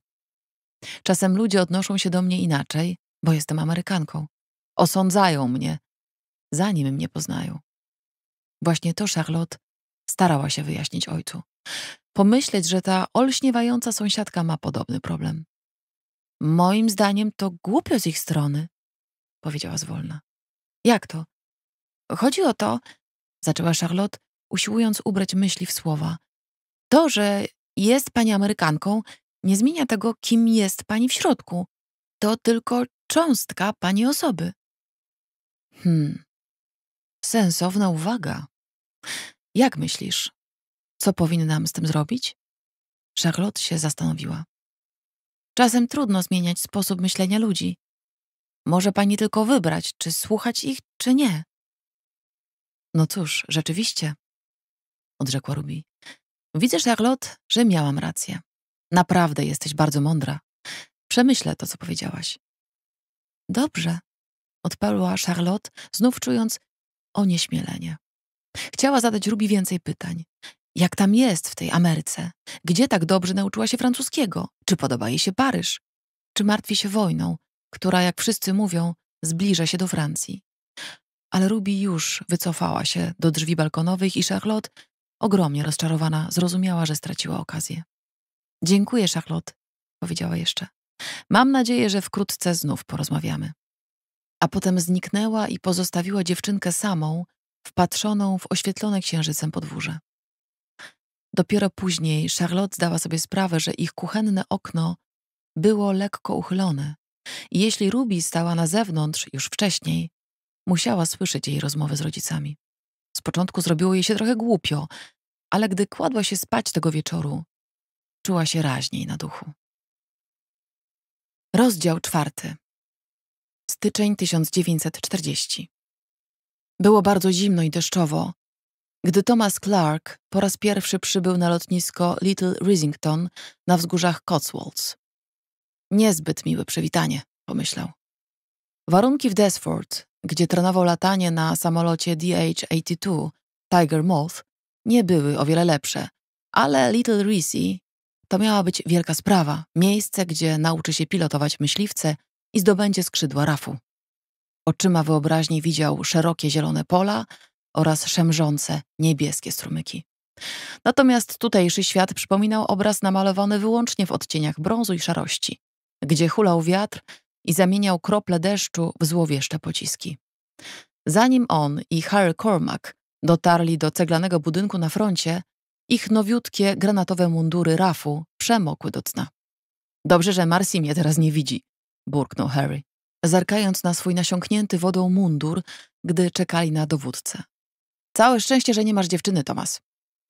Czasem ludzie odnoszą się do mnie inaczej, bo jestem Amerykanką. Osądzają mnie, zanim mnie poznają. Właśnie to Charlotte starała się wyjaśnić ojcu. Pomyśleć, że ta olśniewająca sąsiadka ma podobny problem. Moim zdaniem to głupio z ich strony, powiedziała zwolna. Jak to? Chodzi o to, zaczęła Charlotte, usiłując ubrać myśli w słowa. To, że jest pani Amerykanką, nie zmienia tego, kim jest pani w środku. To tylko cząstka pani osoby. Hmm. Sensowna uwaga. Jak myślisz? Co powinnam z tym zrobić? Charlotte się zastanowiła. Czasem trudno zmieniać sposób myślenia ludzi. Może pani tylko wybrać, czy słuchać ich, czy nie. No cóż, rzeczywiście, odrzekła Ruby. Widzę, Charlotte, że miałam rację. Naprawdę jesteś bardzo mądra. Przemyślę to, co powiedziałaś. Dobrze, odparła Charlotte, znów czując onieśmielenie. Chciała zadać Ruby więcej pytań. Jak tam jest w tej Ameryce? Gdzie tak dobrze nauczyła się francuskiego? Czy podoba jej się Paryż? Czy martwi się wojną? która, jak wszyscy mówią, zbliża się do Francji. Ale Ruby już wycofała się do drzwi balkonowych i Charlotte, ogromnie rozczarowana, zrozumiała, że straciła okazję. Dziękuję, Charlotte, powiedziała jeszcze. Mam nadzieję, że wkrótce znów porozmawiamy. A potem zniknęła i pozostawiła dziewczynkę samą, wpatrzoną w oświetlone księżycem podwórze. Dopiero później Charlotte zdała sobie sprawę, że ich kuchenne okno było lekko uchylone, i jeśli Ruby stała na zewnątrz już wcześniej, musiała słyszeć jej rozmowę z rodzicami. Z początku zrobiło jej się trochę głupio, ale gdy kładła się spać tego wieczoru, czuła się raźniej na duchu. Rozdział czwarty. Styczeń 1940. Było bardzo zimno i deszczowo. Gdy Thomas Clark po raz pierwszy przybył na lotnisko Little Risington na wzgórzach Cotswolds. Niezbyt miłe przywitanie, pomyślał. Warunki w Desford, gdzie trenował latanie na samolocie DH-82 Tiger Moth, nie były o wiele lepsze, ale Little Reese to miała być wielka sprawa, miejsce, gdzie nauczy się pilotować myśliwce i zdobędzie skrzydła rafu. Oczyma wyobraźni widział szerokie zielone pola oraz szemrzące niebieskie strumyki. Natomiast tutejszy świat przypominał obraz namalowany wyłącznie w odcieniach brązu i szarości gdzie hulał wiatr i zamieniał krople deszczu w złowieszcze pociski. Zanim on i Harry Cormack dotarli do ceglanego budynku na froncie, ich nowiutkie granatowe mundury rafu przemokły do cna. Dobrze, że Marcy mnie teraz nie widzi, burknął Harry, zerkając na swój nasiąknięty wodą mundur, gdy czekali na dowódcę. Całe szczęście, że nie masz dziewczyny, Tomas.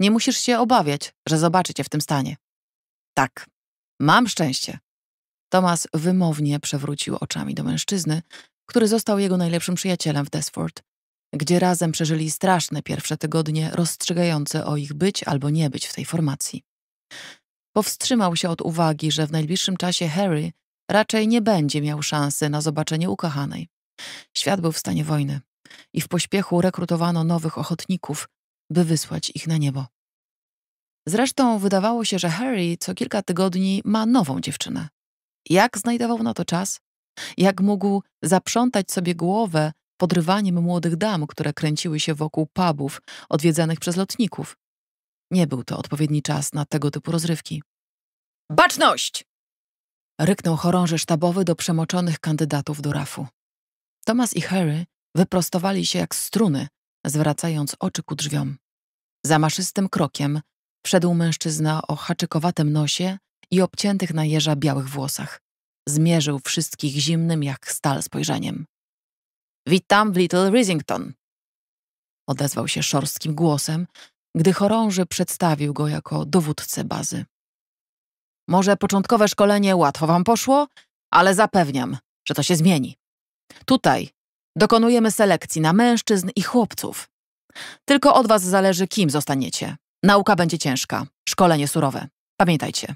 Nie musisz się obawiać, że zobaczycie w tym stanie. Tak, mam szczęście, Thomas wymownie przewrócił oczami do mężczyzny, który został jego najlepszym przyjacielem w Desford, gdzie razem przeżyli straszne pierwsze tygodnie rozstrzygające o ich być albo nie być w tej formacji. Powstrzymał się od uwagi, że w najbliższym czasie Harry raczej nie będzie miał szansy na zobaczenie ukochanej. Świat był w stanie wojny i w pośpiechu rekrutowano nowych ochotników, by wysłać ich na niebo. Zresztą wydawało się, że Harry co kilka tygodni ma nową dziewczynę. Jak znajdował na to czas? Jak mógł zaprzątać sobie głowę podrywaniem młodych dam, które kręciły się wokół pubów odwiedzanych przez lotników? Nie był to odpowiedni czas na tego typu rozrywki. Baczność! Ryknął chorąży sztabowy do przemoczonych kandydatów do rafu. Thomas i Harry wyprostowali się jak struny, zwracając oczy ku drzwiom. Za maszystym krokiem wszedł mężczyzna o haczykowatym nosie i obciętych na jeża białych włosach. Zmierzył wszystkich zimnym jak stal spojrzeniem. Witam w Little Risington. Odezwał się szorstkim głosem, gdy chorąży przedstawił go jako dowódcę bazy. Może początkowe szkolenie łatwo wam poszło, ale zapewniam, że to się zmieni. Tutaj dokonujemy selekcji na mężczyzn i chłopców. Tylko od was zależy, kim zostaniecie. Nauka będzie ciężka, szkolenie surowe. Pamiętajcie,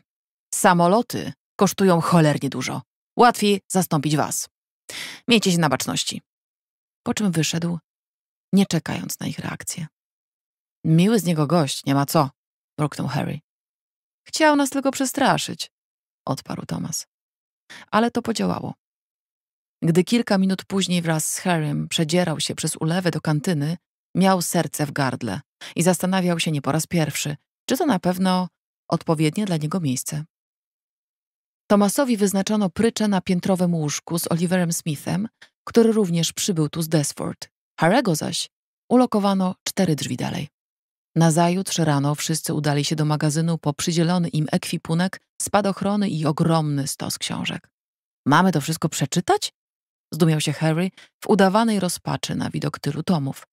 Samoloty kosztują cholernie dużo. Łatwiej zastąpić was. Miejcie się na baczności. Po czym wyszedł, nie czekając na ich reakcję. Miły z niego gość, nie ma co, mruknął Harry. Chciał nas tylko przestraszyć, odparł Thomas. Ale to podziałało. Gdy kilka minut później wraz z Harrym przedzierał się przez ulewę do kantyny, miał serce w gardle i zastanawiał się nie po raz pierwszy, czy to na pewno odpowiednie dla niego miejsce. Tomasowi wyznaczono pryczę na piętrowym łóżku z Oliverem Smithem, który również przybył tu z Desford. Harego zaś ulokowano cztery drzwi dalej. Nazajutrz rano wszyscy udali się do magazynu po przydzielony im ekwipunek, spadochrony i ogromny stos książek. Mamy to wszystko przeczytać? Zdumiał się Harry w udawanej rozpaczy na widok tylu tomów.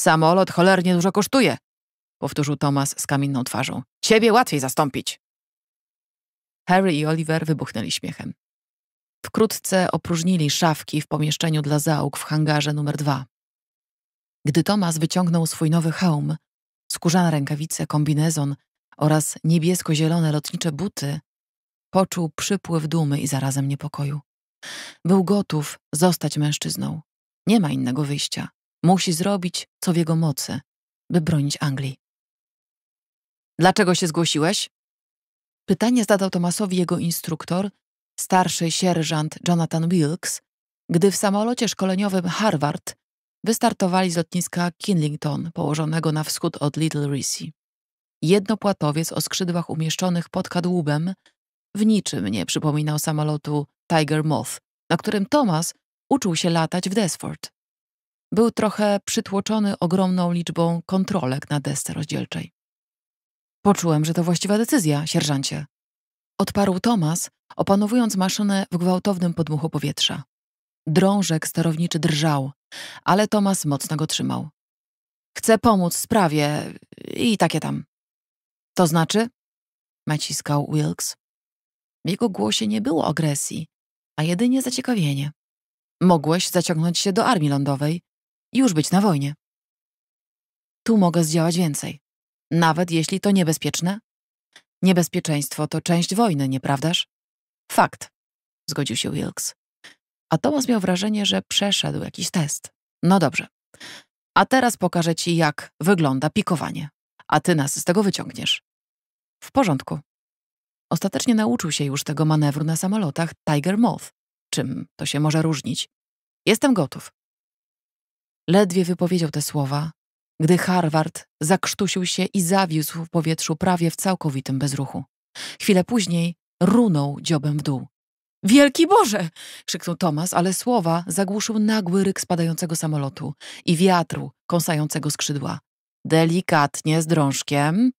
Samolot cholernie dużo kosztuje, powtórzył Thomas z kamienną twarzą. Ciebie łatwiej zastąpić. Harry i Oliver wybuchnęli śmiechem. Wkrótce opróżnili szafki w pomieszczeniu dla załóg w hangarze numer dwa. Gdy Tomas wyciągnął swój nowy hełm, skórzane rękawice, kombinezon oraz niebiesko-zielone lotnicze buty, poczuł przypływ dumy i zarazem niepokoju. Był gotów zostać mężczyzną. Nie ma innego wyjścia. Musi zrobić, co w jego mocy, by bronić Anglii. Dlaczego się zgłosiłeś? Pytanie zadał Tomasowi jego instruktor, starszy sierżant Jonathan Wilkes, gdy w samolocie szkoleniowym Harvard wystartowali z lotniska Kinlington, położonego na wschód od Little Reese. Jednopłatowiec o skrzydłach umieszczonych pod kadłubem w niczym nie przypominał samolotu Tiger Moth, na którym Thomas uczył się latać w Desford. Był trochę przytłoczony ogromną liczbą kontrolek na desce rozdzielczej. Poczułem, że to właściwa decyzja, sierżancie. Odparł Tomas, opanowując maszynę w gwałtownym podmuchu powietrza. Drążek sterowniczy drżał, ale Tomas mocno go trzymał. Chcę pomóc sprawie i takie tam. To znaczy? Naciskał Wilkes. W jego głosie nie było agresji, a jedynie zaciekawienie. Mogłeś zaciągnąć się do armii lądowej i już być na wojnie. Tu mogę zdziałać więcej. Nawet jeśli to niebezpieczne? Niebezpieczeństwo to część wojny, nieprawdaż? Fakt, zgodził się Wilkes. A Thomas miał wrażenie, że przeszedł jakiś test. No dobrze. A teraz pokażę ci, jak wygląda pikowanie. A ty nas z tego wyciągniesz. W porządku. Ostatecznie nauczył się już tego manewru na samolotach Tiger Moth. Czym to się może różnić? Jestem gotów. Ledwie wypowiedział te słowa, gdy Harvard zakrztusił się i zawiózł w powietrzu prawie w całkowitym bezruchu. Chwilę później runął dziobem w dół. Wielki Boże! krzyknął Tomas, ale słowa zagłuszył nagły ryk spadającego samolotu i wiatru kąsającego skrzydła. Delikatnie, z drążkiem.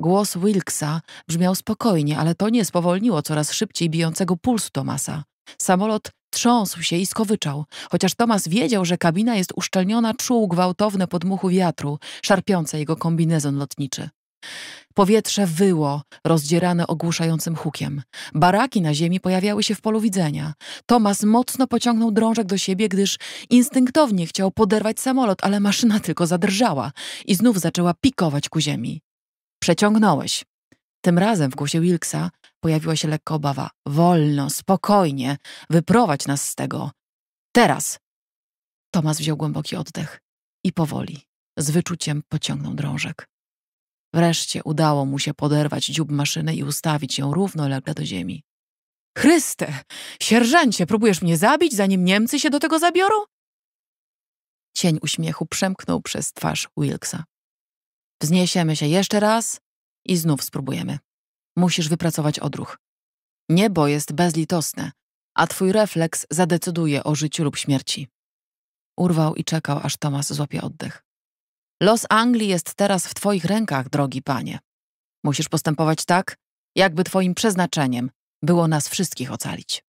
Głos Wilksa brzmiał spokojnie, ale to nie spowolniło coraz szybciej bijącego pulsu Tomasa. Samolot Wstrząsł się i skowyczał. Chociaż Tomas wiedział, że kabina jest uszczelniona, czuł gwałtowne podmuchu wiatru, szarpiące jego kombinezon lotniczy. Powietrze wyło, rozdzierane ogłuszającym hukiem. Baraki na ziemi pojawiały się w polu widzenia. Tomas mocno pociągnął drążek do siebie, gdyż instynktownie chciał poderwać samolot, ale maszyna tylko zadrżała i znów zaczęła pikować ku ziemi. Przeciągnąłeś. Tym razem w głosie Wilksa pojawiła się lekka obawa. Wolno, spokojnie, wyprowadź nas z tego. Teraz! Tomas wziął głęboki oddech i powoli, z wyczuciem pociągnął drążek. Wreszcie udało mu się poderwać dziób maszyny i ustawić ją równolegle do ziemi. Chryste! Sierżancie, próbujesz mnie zabić, zanim Niemcy się do tego zabiorą? Cień uśmiechu przemknął przez twarz Wilksa. Wzniesiemy się jeszcze raz i znów spróbujemy musisz wypracować odruch. Niebo jest bezlitosne, a twój refleks zadecyduje o życiu lub śmierci. Urwał i czekał, aż Tomas złapie oddech. Los Anglii jest teraz w twoich rękach, drogi panie. Musisz postępować tak, jakby twoim przeznaczeniem było nas wszystkich ocalić.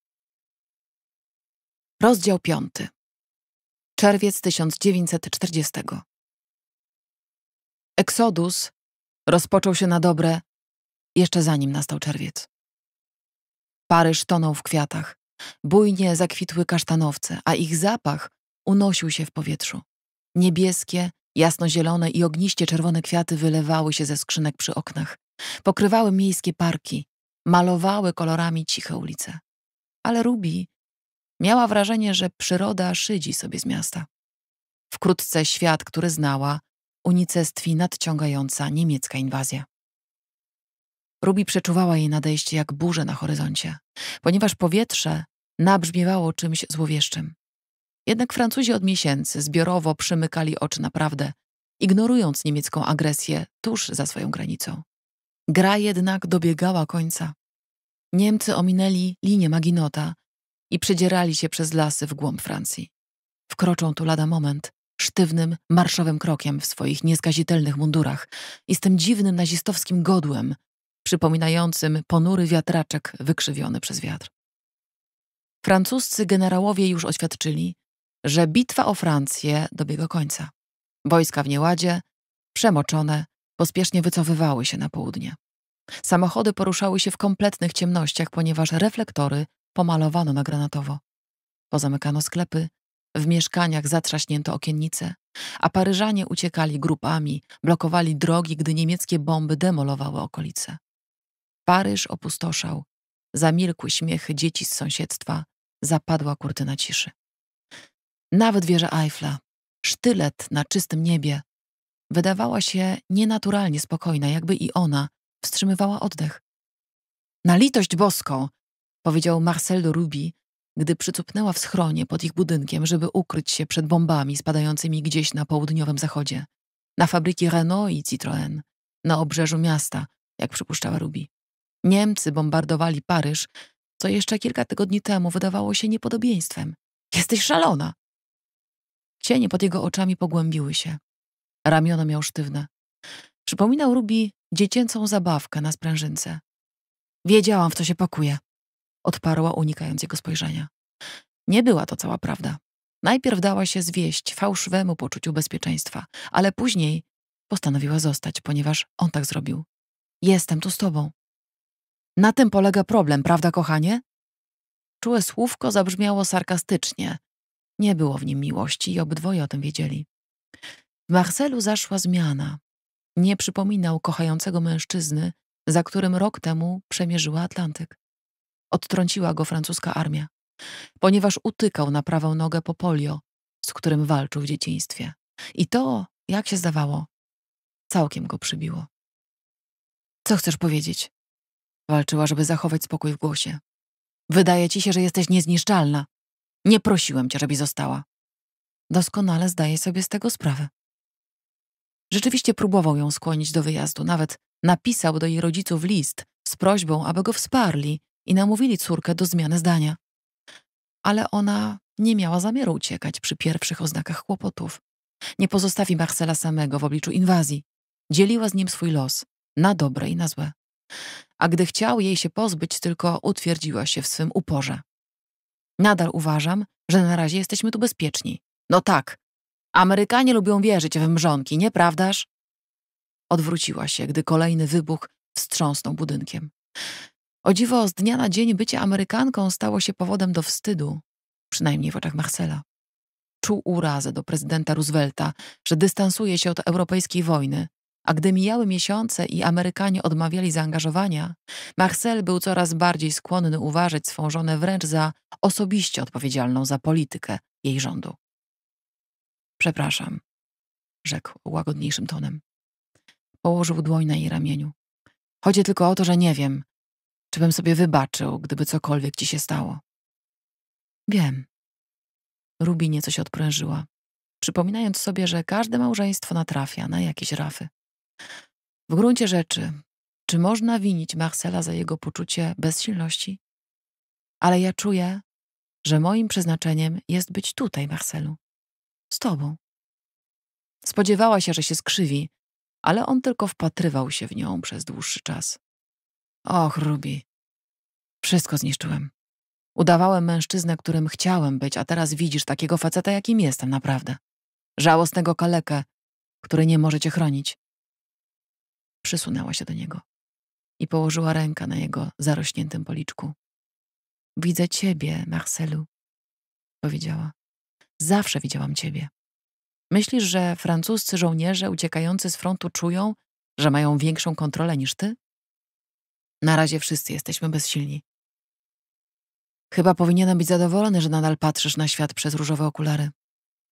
Rozdział 5. Czerwiec 1940. Eksodus rozpoczął się na dobre jeszcze zanim nastał czerwiec. Paryż tonął w kwiatach. Bujnie zakwitły kasztanowce, a ich zapach unosił się w powietrzu. Niebieskie, jasnozielone i ogniście czerwone kwiaty wylewały się ze skrzynek przy oknach. Pokrywały miejskie parki, malowały kolorami ciche ulice. Ale Rubi miała wrażenie, że przyroda szydzi sobie z miasta. Wkrótce świat, który znała, unicestwi nadciągająca niemiecka inwazja. Ruby przeczuwała jej nadejście jak burzę na horyzoncie, ponieważ powietrze nabrzmiewało czymś złowieszczym. Jednak Francuzi od miesięcy zbiorowo przymykali oczy na prawdę, ignorując niemiecką agresję tuż za swoją granicą. Gra jednak dobiegała końca. Niemcy ominęli linię Maginota i przedzierali się przez lasy w głąb Francji. Wkroczą tu lada moment, sztywnym, marszowym krokiem w swoich niezgazitelnych mundurach i z tym dziwnym nazistowskim godłem, przypominającym ponury wiatraczek wykrzywiony przez wiatr. Francuscy generałowie już oświadczyli, że bitwa o Francję dobiega końca. Wojska w nieładzie, przemoczone, pospiesznie wycofywały się na południe. Samochody poruszały się w kompletnych ciemnościach, ponieważ reflektory pomalowano na granatowo. Pozamykano sklepy, w mieszkaniach zatrzaśnięto okiennice, a Paryżanie uciekali grupami, blokowali drogi, gdy niemieckie bomby demolowały okolice. Paryż opustoszał. Zamilkły śmiechy dzieci z sąsiedztwa. Zapadła kurtyna ciszy. Nawet wieża Eiffla, sztylet na czystym niebie, wydawała się nienaturalnie spokojna, jakby i ona wstrzymywała oddech. Na litość boską, powiedział Marcel do Ruby, gdy przycupnęła w schronie pod ich budynkiem, żeby ukryć się przed bombami spadającymi gdzieś na południowym zachodzie, na fabryki Renault i Citroën, na obrzeżu miasta, jak przypuszczała Ruby. Niemcy bombardowali Paryż, co jeszcze kilka tygodni temu wydawało się niepodobieństwem. Jesteś szalona! Cienie pod jego oczami pogłębiły się. Ramiona miał sztywne. Przypominał Rubi dziecięcą zabawkę na sprężynce. Wiedziałam, w co się pakuje, odparła, unikając jego spojrzenia. Nie była to cała prawda. Najpierw dała się zwieść fałszywemu poczuciu bezpieczeństwa, ale później postanowiła zostać, ponieważ on tak zrobił. Jestem tu z tobą. Na tym polega problem, prawda, kochanie? Czułe słówko zabrzmiało sarkastycznie. Nie było w nim miłości i obydwoje o tym wiedzieli. W Marcelu zaszła zmiana. Nie przypominał kochającego mężczyzny, za którym rok temu przemierzyła Atlantyk. Odtrąciła go francuska armia, ponieważ utykał na prawą nogę po polio, z którym walczył w dzieciństwie. I to, jak się zdawało, całkiem go przybiło. Co chcesz powiedzieć? Walczyła, żeby zachować spokój w głosie. Wydaje ci się, że jesteś niezniszczalna. Nie prosiłem cię, żeby została. Doskonale zdaję sobie z tego sprawę. Rzeczywiście próbował ją skłonić do wyjazdu. Nawet napisał do jej rodziców list z prośbą, aby go wsparli i namówili córkę do zmiany zdania. Ale ona nie miała zamiaru uciekać przy pierwszych oznakach kłopotów. Nie pozostawi Marcela samego w obliczu inwazji. Dzieliła z nim swój los, na dobre i na złe a gdy chciał jej się pozbyć, tylko utwierdziła się w swym uporze. Nadal uważam, że na razie jesteśmy tu bezpieczni. No tak. Amerykanie lubią wierzyć w mrzonki, nieprawdaż? Odwróciła się, gdy kolejny wybuch wstrząsnął budynkiem. O dziwo, z dnia na dzień bycie Amerykanką stało się powodem do wstydu, przynajmniej w oczach Marcela. Czuł urazę do prezydenta Roosevelta, że dystansuje się od europejskiej wojny, a gdy mijały miesiące i Amerykanie odmawiali zaangażowania, Marcel był coraz bardziej skłonny uważać swą żonę wręcz za osobiście odpowiedzialną za politykę jej rządu. Przepraszam, rzekł łagodniejszym tonem. Położył dłoń na jej ramieniu. Chodzi tylko o to, że nie wiem, czy bym sobie wybaczył, gdyby cokolwiek ci się stało. Wiem. Rubi nieco się odprężyła, przypominając sobie, że każde małżeństwo natrafia na jakieś rafy. W gruncie rzeczy, czy można winić Marcela za jego poczucie bezsilności? Ale ja czuję, że moim przeznaczeniem jest być tutaj, Marcelu. Z tobą. Spodziewała się, że się skrzywi, ale on tylko wpatrywał się w nią przez dłuższy czas. Och, Rubi. Wszystko zniszczyłem. Udawałem mężczyznę, którym chciałem być, a teraz widzisz takiego faceta, jakim jestem naprawdę. Żałosnego kalekę, który nie może cię chronić. Przysunęła się do niego i położyła rękę na jego zarośniętym policzku. Widzę ciebie, Marcelu, powiedziała. Zawsze widziałam ciebie. Myślisz, że francuscy żołnierze uciekający z frontu czują, że mają większą kontrolę niż ty? Na razie wszyscy jesteśmy bezsilni. Chyba powinienem być zadowolony, że nadal patrzysz na świat przez różowe okulary.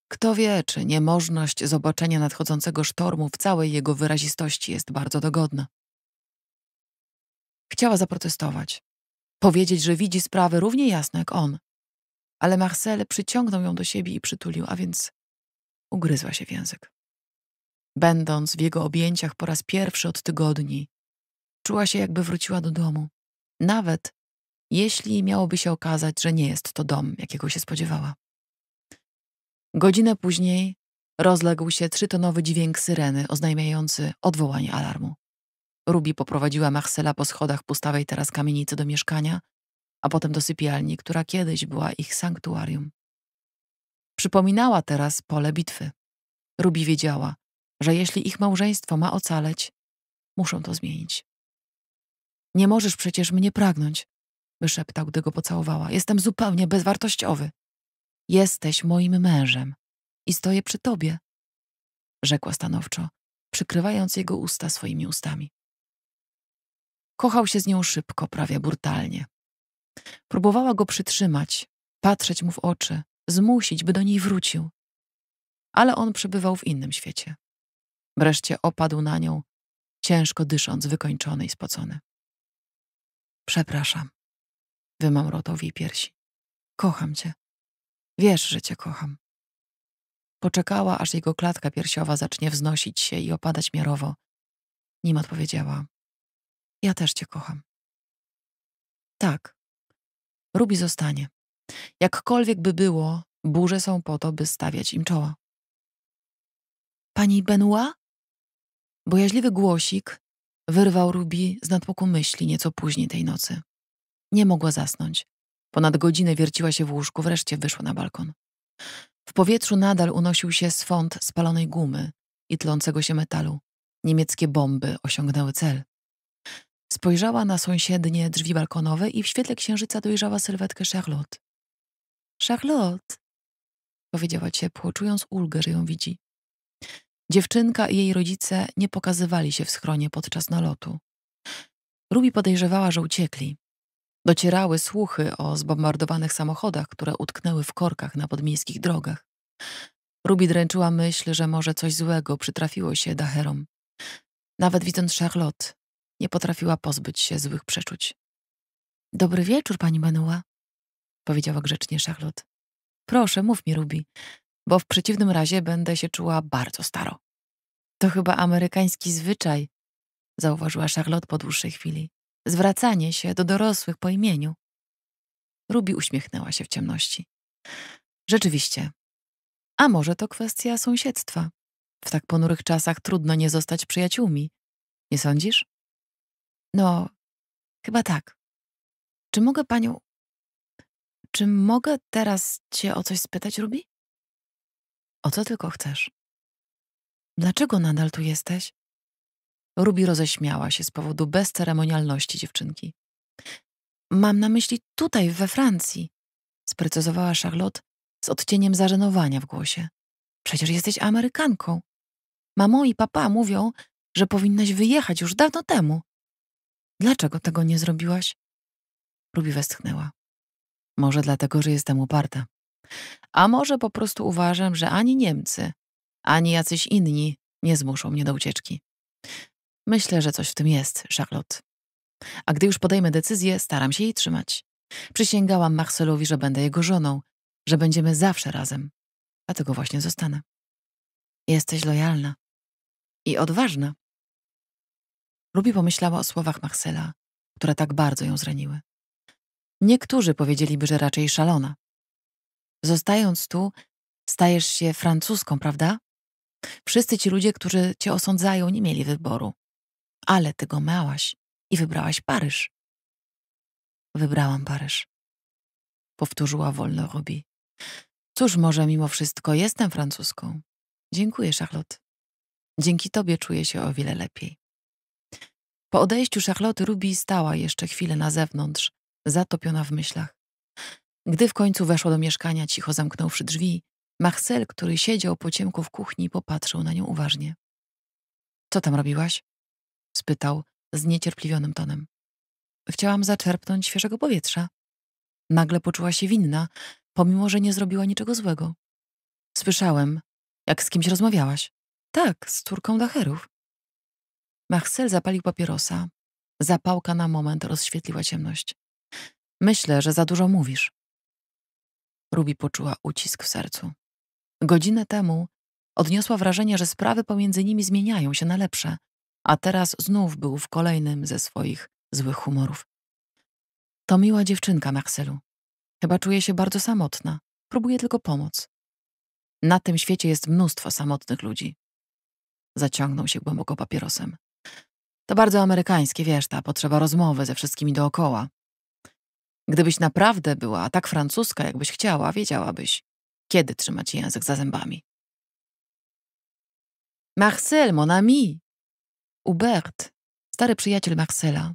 Kto wie, czy niemożność zobaczenia nadchodzącego sztormu w całej jego wyrazistości jest bardzo dogodna. Chciała zaprotestować, powiedzieć, że widzi sprawy równie jasno jak on, ale Marcel przyciągnął ją do siebie i przytulił, a więc ugryzła się w język. Będąc w jego objęciach po raz pierwszy od tygodni, czuła się jakby wróciła do domu, nawet jeśli miałoby się okazać, że nie jest to dom, jakiego się spodziewała. Godzinę później rozległ się trzytonowy dźwięk syreny oznajmiający odwołanie alarmu. Ruby poprowadziła Marcela po schodach pustawej teraz kamienicy do mieszkania, a potem do sypialni, która kiedyś była ich sanktuarium. Przypominała teraz pole bitwy. Ruby wiedziała, że jeśli ich małżeństwo ma ocaleć, muszą to zmienić. Nie możesz przecież mnie pragnąć, wyszeptał, gdy go pocałowała. Jestem zupełnie bezwartościowy. Jesteś moim mężem i stoję przy tobie, rzekła stanowczo, przykrywając jego usta swoimi ustami. Kochał się z nią szybko, prawie brutalnie. Próbowała go przytrzymać, patrzeć mu w oczy, zmusić, by do niej wrócił. Ale on przebywał w innym świecie. Wreszcie opadł na nią, ciężko dysząc, wykończony i spocony. Przepraszam, wymamrotał w jej piersi. Kocham cię. Wiesz, że cię kocham. Poczekała, aż jego klatka piersiowa zacznie wznosić się i opadać miarowo, nim odpowiedziała: Ja też cię kocham. Tak, Rubi zostanie. Jakkolwiek by było, burze są po to, by stawiać im czoła. Pani Benoit? Bojaźliwy głosik wyrwał Rubi z nadpoku myśli nieco później tej nocy. Nie mogła zasnąć. Ponad godzinę wierciła się w łóżku, wreszcie wyszła na balkon. W powietrzu nadal unosił się swąd spalonej gumy i tlącego się metalu. Niemieckie bomby osiągnęły cel. Spojrzała na sąsiednie drzwi balkonowe i w świetle księżyca dojrzała sylwetkę Charlotte. Charlotte, powiedziała ciepło, czując ulgę, że ją widzi. Dziewczynka i jej rodzice nie pokazywali się w schronie podczas nalotu. Ruby podejrzewała, że uciekli. Docierały słuchy o zbombardowanych samochodach, które utknęły w korkach na podmiejskich drogach. Ruby dręczyła myśl, że może coś złego przytrafiło się Daherom. Nawet widząc Charlotte, nie potrafiła pozbyć się złych przeczuć. Dobry wieczór, pani Manuła, powiedziała grzecznie Charlotte. Proszę, mów mi, Ruby, bo w przeciwnym razie będę się czuła bardzo staro. To chyba amerykański zwyczaj, zauważyła Charlotte po dłuższej chwili zwracanie się do dorosłych po imieniu. Rubi uśmiechnęła się w ciemności. Rzeczywiście. A może to kwestia sąsiedztwa? W tak ponurych czasach trudno nie zostać przyjaciółmi. Nie sądzisz? No, chyba tak. Czy mogę panią. Czy mogę teraz cię o coś spytać, Rubi? O co tylko chcesz. Dlaczego nadal tu jesteś? Ruby roześmiała się z powodu bezceremonialności dziewczynki. Mam na myśli tutaj, we Francji, sprecyzowała Charlotte z odcieniem zażenowania w głosie. Przecież jesteś Amerykanką. Mamo i papa mówią, że powinnaś wyjechać już dawno temu. Dlaczego tego nie zrobiłaś? Ruby westchnęła. Może dlatego, że jestem uparta. A może po prostu uważam, że ani Niemcy, ani jacyś inni nie zmuszą mnie do ucieczki. Myślę, że coś w tym jest, Charlotte. A gdy już podejmę decyzję, staram się jej trzymać. Przysięgałam Marcelowi, że będę jego żoną, że będziemy zawsze razem. Dlatego właśnie zostanę. Jesteś lojalna i odważna. Ruby pomyślała o słowach Marcela, które tak bardzo ją zraniły. Niektórzy powiedzieliby, że raczej szalona. Zostając tu, stajesz się francuską, prawda? Wszyscy ci ludzie, którzy cię osądzają, nie mieli wyboru. Ale ty go miałaś i wybrałaś Paryż. Wybrałam Paryż. Powtórzyła wolno Ruby. Cóż, może mimo wszystko jestem francuską. Dziękuję, Charlotte. Dzięki tobie czuję się o wiele lepiej. Po odejściu Charlotte Ruby stała jeszcze chwilę na zewnątrz, zatopiona w myślach. Gdy w końcu weszła do mieszkania, cicho zamknąwszy drzwi, Marcel, który siedział po ciemku w kuchni, popatrzył na nią uważnie. Co tam robiłaś? spytał zniecierpliwionym tonem. Chciałam zaczerpnąć świeżego powietrza. Nagle poczuła się winna, pomimo że nie zrobiła niczego złego. Słyszałem, jak z kimś rozmawiałaś. Tak, z córką Dacherów. Machsel zapalił papierosa. Zapałka na moment rozświetliła ciemność. Myślę, że za dużo mówisz. Ruby poczuła ucisk w sercu. Godzinę temu odniosła wrażenie, że sprawy pomiędzy nimi zmieniają się na lepsze, a teraz znów był w kolejnym ze swoich złych humorów. To miła dziewczynka Marcelu. Chyba czuje się bardzo samotna. Próbuje tylko pomóc. Na tym świecie jest mnóstwo samotnych ludzi. Zaciągnął się głęboko papierosem. To bardzo amerykańskie, wiesz, ta potrzeba rozmowy ze wszystkimi dookoła. Gdybyś naprawdę była tak francuska, jakbyś chciała, wiedziałabyś, kiedy trzymać język za zębami. Marcel, mon ami! Hubert, stary przyjaciel Marcela,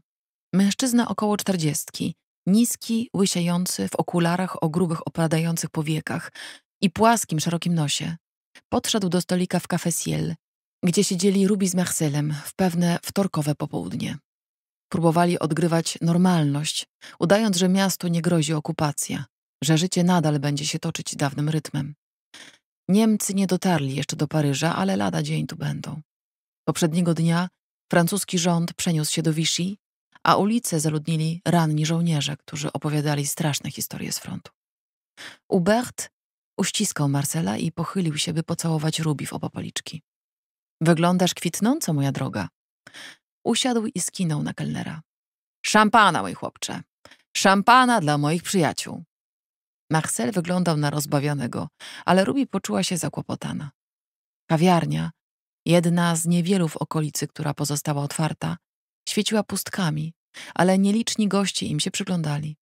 mężczyzna około czterdziestki, niski, łysiający, w okularach o grubych opadających powiekach i płaskim, szerokim nosie, podszedł do stolika w Café Ciel, gdzie siedzieli Rubi z Marcelem w pewne wtorkowe popołudnie. Próbowali odgrywać normalność, udając, że miastu nie grozi okupacja, że życie nadal będzie się toczyć dawnym rytmem. Niemcy nie dotarli jeszcze do Paryża, ale lada dzień tu będą. Poprzedniego dnia Francuski rząd przeniósł się do Vichy, a ulice zaludnili ranni żołnierze, którzy opowiadali straszne historie z frontu. Hubert uściskał Marcela i pochylił się, by pocałować Rubi w oba policzki. Wyglądasz kwitnąco, moja droga. Usiadł i skinął na kelnera. Szampana, mój chłopcze. Szampana dla moich przyjaciół. Marcel wyglądał na rozbawionego, ale Rubi poczuła się zakłopotana. Kawiarnia Jedna z niewielu w okolicy, która pozostała otwarta, świeciła pustkami, ale nieliczni gości im się przyglądali.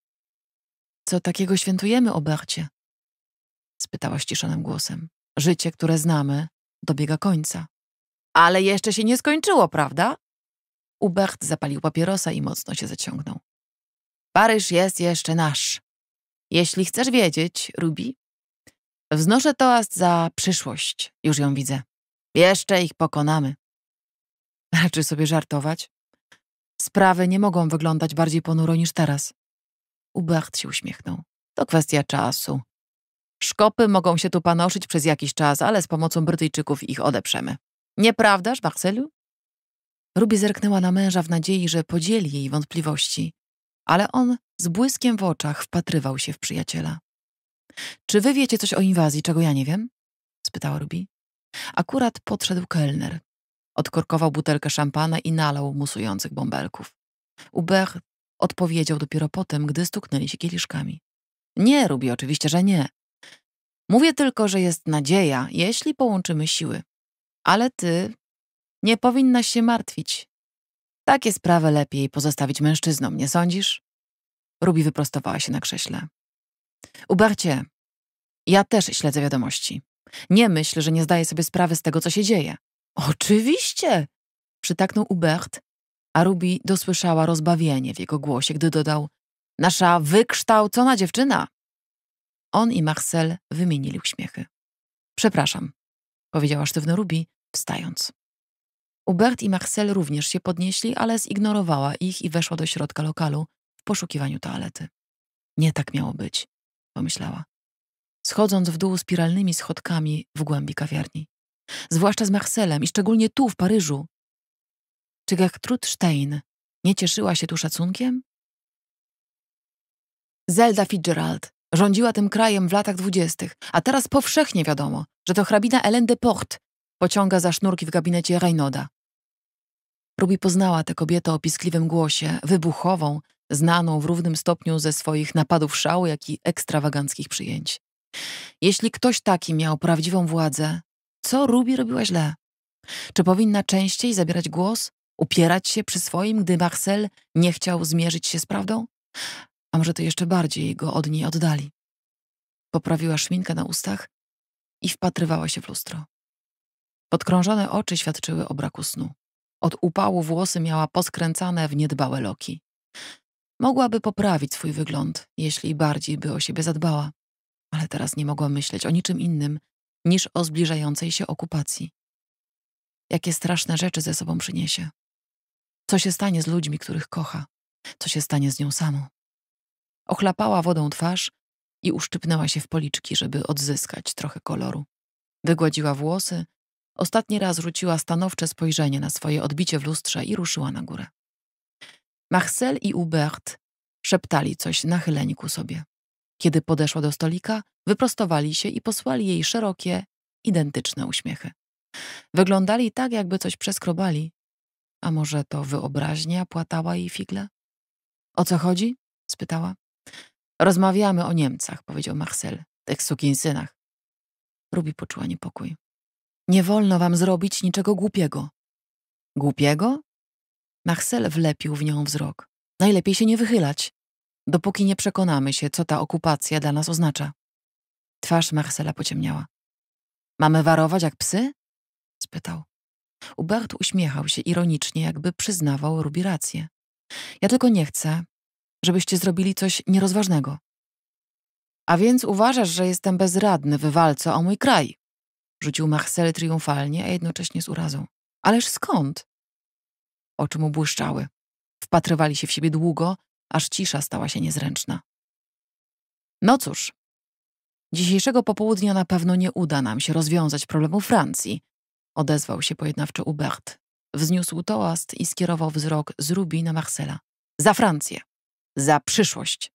Co takiego świętujemy, Obercie? spytała ściszonym głosem. Życie, które znamy, dobiega końca. Ale jeszcze się nie skończyło, prawda? Ubert zapalił papierosa i mocno się zaciągnął. Paryż jest jeszcze nasz. Jeśli chcesz wiedzieć, Ruby, wznoszę toast za przyszłość. Już ją widzę. Jeszcze ich pokonamy. Raczy sobie żartować? Sprawy nie mogą wyglądać bardziej ponuro niż teraz. Ubert się uśmiechnął. To kwestia czasu. Szkopy mogą się tu panoszyć przez jakiś czas, ale z pomocą Brytyjczyków ich odeprzemy. Nieprawdaż, Barcelu? Ruby zerknęła na męża w nadziei, że podzieli jej wątpliwości, ale on z błyskiem w oczach wpatrywał się w przyjaciela. Czy wy wiecie coś o inwazji, czego ja nie wiem? spytała Ruby. Akurat podszedł kelner. Odkorkował butelkę szampana i nalał musujących bąbelków. Uber odpowiedział dopiero potem, gdy stuknęli się kieliszkami. Nie, Rubi, oczywiście, że nie. Mówię tylko, że jest nadzieja, jeśli połączymy siły. Ale ty nie powinnaś się martwić. Takie sprawy lepiej pozostawić mężczyznom, nie sądzisz? Rubi wyprostowała się na krześle. Ubercie, ja też śledzę wiadomości. Nie myśl, że nie zdaje sobie sprawy z tego, co się dzieje. Oczywiście! Przytaknął Ubert. a Ruby dosłyszała rozbawienie w jego głosie, gdy dodał Nasza wykształcona dziewczyna! On i Marcel wymienili uśmiechy. Przepraszam, powiedziała sztywno Ruby, wstając. Ubert i Marcel również się podnieśli, ale zignorowała ich i weszła do środka lokalu w poszukiwaniu toalety. Nie tak miało być, pomyślała schodząc w dół spiralnymi schodkami w głębi kawiarni. Zwłaszcza z Marcelem i szczególnie tu, w Paryżu. Czy Gertrud Stein nie cieszyła się tu szacunkiem? Zelda Fitzgerald rządziła tym krajem w latach dwudziestych, a teraz powszechnie wiadomo, że to hrabina Ellen de Port pociąga za sznurki w gabinecie Reynoda. Ruby poznała tę kobietę o piskliwym głosie, wybuchową, znaną w równym stopniu ze swoich napadów szału, jak i ekstrawaganckich przyjęć. Jeśli ktoś taki miał prawdziwą władzę, co Ruby robiła źle? Czy powinna częściej zabierać głos, upierać się przy swoim, gdy Marcel nie chciał zmierzyć się z prawdą? A może to jeszcze bardziej go od niej oddali? Poprawiła szminkę na ustach i wpatrywała się w lustro. Podkrążone oczy świadczyły o braku snu. Od upału włosy miała poskręcane w niedbałe loki. Mogłaby poprawić swój wygląd, jeśli bardziej by o siebie zadbała ale teraz nie mogła myśleć o niczym innym niż o zbliżającej się okupacji. Jakie straszne rzeczy ze sobą przyniesie. Co się stanie z ludźmi, których kocha? Co się stanie z nią samą? Ochlapała wodą twarz i uszczypnęła się w policzki, żeby odzyskać trochę koloru. Wygładziła włosy, ostatni raz rzuciła stanowcze spojrzenie na swoje odbicie w lustrze i ruszyła na górę. Marcel i Hubert szeptali coś nachyleni ku sobie. Kiedy podeszła do stolika, wyprostowali się i posłali jej szerokie, identyczne uśmiechy. Wyglądali tak, jakby coś przeskrobali. A może to wyobraźnia płatała jej figle? O co chodzi? spytała. Rozmawiamy o Niemcach, powiedział Marcel, tych sukinsynach. Rubi poczuła niepokój. Nie wolno wam zrobić niczego głupiego. Głupiego? Marcel wlepił w nią wzrok. Najlepiej się nie wychylać dopóki nie przekonamy się, co ta okupacja dla nas oznacza. Twarz Marcela pociemniała. Mamy warować jak psy? spytał. Ubert uśmiechał się ironicznie, jakby przyznawał Rubi rację. Ja tylko nie chcę, żebyście zrobili coś nierozważnego. A więc uważasz, że jestem bezradny w walce o mój kraj? Rzucił Marcel triumfalnie, a jednocześnie z urazą. Ależ skąd? Oczy mu błyszczały. Wpatrywali się w siebie długo, aż cisza stała się niezręczna. No cóż, dzisiejszego popołudnia na pewno nie uda nam się rozwiązać problemu Francji, odezwał się pojednawczo Hubert. Wzniósł toast i skierował wzrok z Rubi na Marcela. Za Francję! Za przyszłość!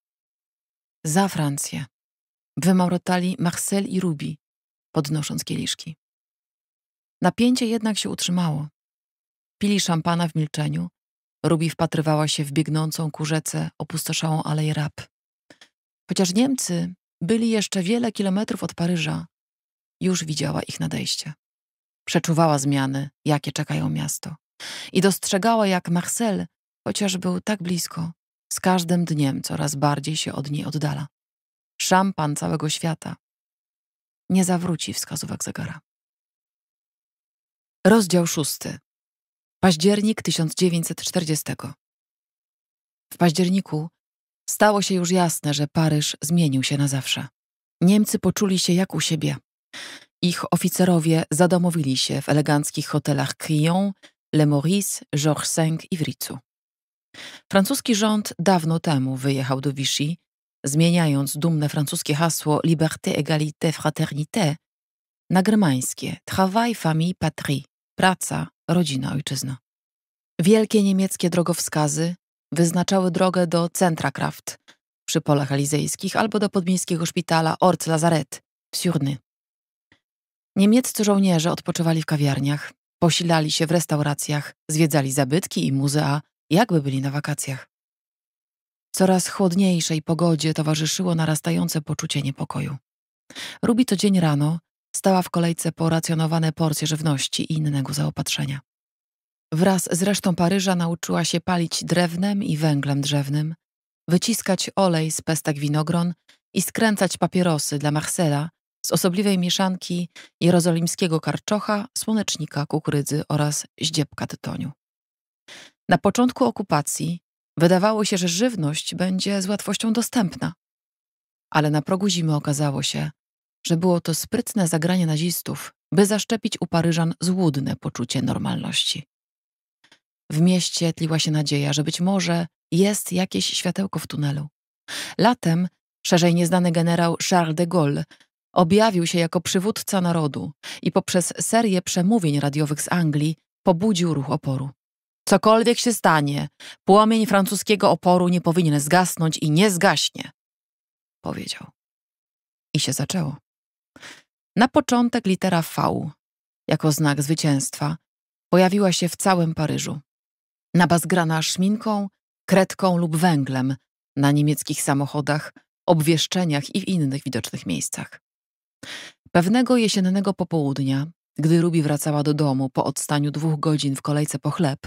Za Francję! Wymaurotali Marcel i Rubi, podnosząc kieliszki. Napięcie jednak się utrzymało. Pili szampana w milczeniu, Rubi wpatrywała się w biegnącą ku rzece opustoszałą aleję Rap. Chociaż Niemcy byli jeszcze wiele kilometrów od Paryża, już widziała ich nadejście. Przeczuwała zmiany, jakie czekają miasto. I dostrzegała, jak Marcel, chociaż był tak blisko, z każdym dniem coraz bardziej się od niej oddala. Szampan całego świata. Nie zawróci wskazówek zegara. Rozdział szósty. Październik 1940. W październiku stało się już jasne, że Paryż zmienił się na zawsze. Niemcy poczuli się jak u siebie. Ich oficerowie zadomowili się w eleganckich hotelach Crillon, Le Maurice, Georges V i w Francuski rząd dawno temu wyjechał do Vichy, zmieniając dumne francuskie hasło Liberté, Égalité, Fraternité na germańskie Travail, Famille, Patrie – praca, rodzina, ojczyzna. Wielkie niemieckie drogowskazy wyznaczały drogę do centra Kraft przy Polach Elizejskich albo do podmiejskiego szpitala Ort Lazaret w Surny. Niemieccy żołnierze odpoczywali w kawiarniach, posilali się w restauracjach, zwiedzali zabytki i muzea, jakby byli na wakacjach. Coraz chłodniejszej pogodzie towarzyszyło narastające poczucie niepokoju. Rubi to dzień rano Stała w kolejce po racjonowane porcje żywności i innego zaopatrzenia. Wraz z resztą Paryża nauczyła się palić drewnem i węglem drzewnym, wyciskać olej z pestek winogron i skręcać papierosy dla Marcela z osobliwej mieszanki jerozolimskiego karczocha, słonecznika, kukurydzy oraz zdziebka tytoniu. Na początku okupacji wydawało się, że żywność będzie z łatwością dostępna, ale na progu zimy okazało się, że było to sprytne zagranie nazistów, by zaszczepić u Paryżan złudne poczucie normalności. W mieście tliła się nadzieja, że być może jest jakieś światełko w tunelu. Latem szerzej nieznany generał Charles de Gaulle objawił się jako przywódca narodu i poprzez serię przemówień radiowych z Anglii pobudził ruch oporu. Cokolwiek się stanie, płomień francuskiego oporu nie powinien zgasnąć i nie zgaśnie, powiedział. I się zaczęło. Na początek litera V, jako znak zwycięstwa, pojawiła się w całym Paryżu. Nabazgrana szminką, kredką lub węglem na niemieckich samochodach, obwieszczeniach i w innych widocznych miejscach. Pewnego jesiennego popołudnia, gdy Ruby wracała do domu po odstaniu dwóch godzin w kolejce po chleb,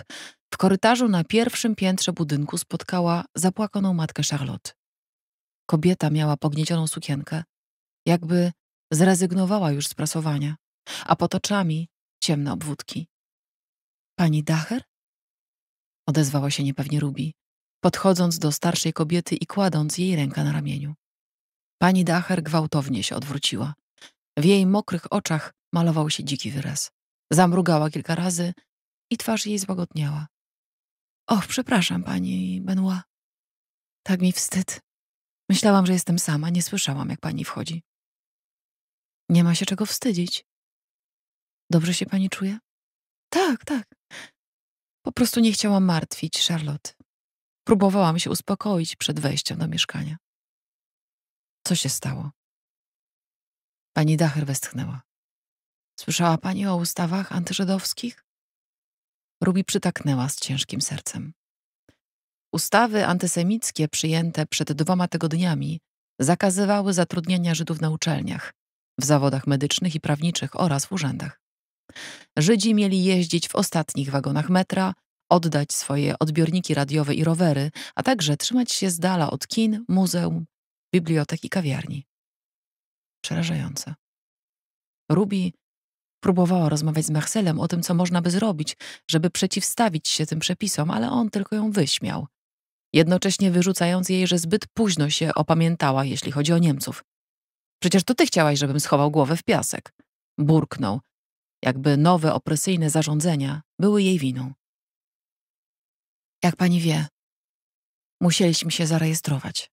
w korytarzu na pierwszym piętrze budynku spotkała zapłakaną matkę Charlotte. Kobieta miała pogniecioną sukienkę, jakby Zrezygnowała już z prasowania, a pod oczami ciemne obwódki. Pani Dacher? Odezwała się niepewnie Rubi, podchodząc do starszej kobiety i kładąc jej rękę na ramieniu. Pani Dacher gwałtownie się odwróciła. W jej mokrych oczach malował się dziki wyraz. Zamrugała kilka razy i twarz jej złagodniała. Och, przepraszam pani Benoit. Tak mi wstyd. Myślałam, że jestem sama, nie słyszałam, jak pani wchodzi. Nie ma się czego wstydzić. Dobrze się pani czuje? Tak, tak. Po prostu nie chciałam martwić Charlotte. Próbowałam się uspokoić przed wejściem do mieszkania. Co się stało? Pani Dacher westchnęła. Słyszała pani o ustawach antyżydowskich? Rubi przytaknęła z ciężkim sercem. Ustawy antysemickie przyjęte przed dwoma tygodniami zakazywały zatrudniania Żydów na uczelniach, w zawodach medycznych i prawniczych oraz w urzędach. Żydzi mieli jeździć w ostatnich wagonach metra, oddać swoje odbiorniki radiowe i rowery, a także trzymać się z dala od kin, muzeum, bibliotek i kawiarni. Przerażające. Ruby próbowała rozmawiać z Marcelem o tym, co można by zrobić, żeby przeciwstawić się tym przepisom, ale on tylko ją wyśmiał, jednocześnie wyrzucając jej, że zbyt późno się opamiętała, jeśli chodzi o Niemców, Przecież to ty chciałaś, żebym schował głowę w piasek. Burknął, jakby nowe opresyjne zarządzenia były jej winą. Jak pani wie, musieliśmy się zarejestrować,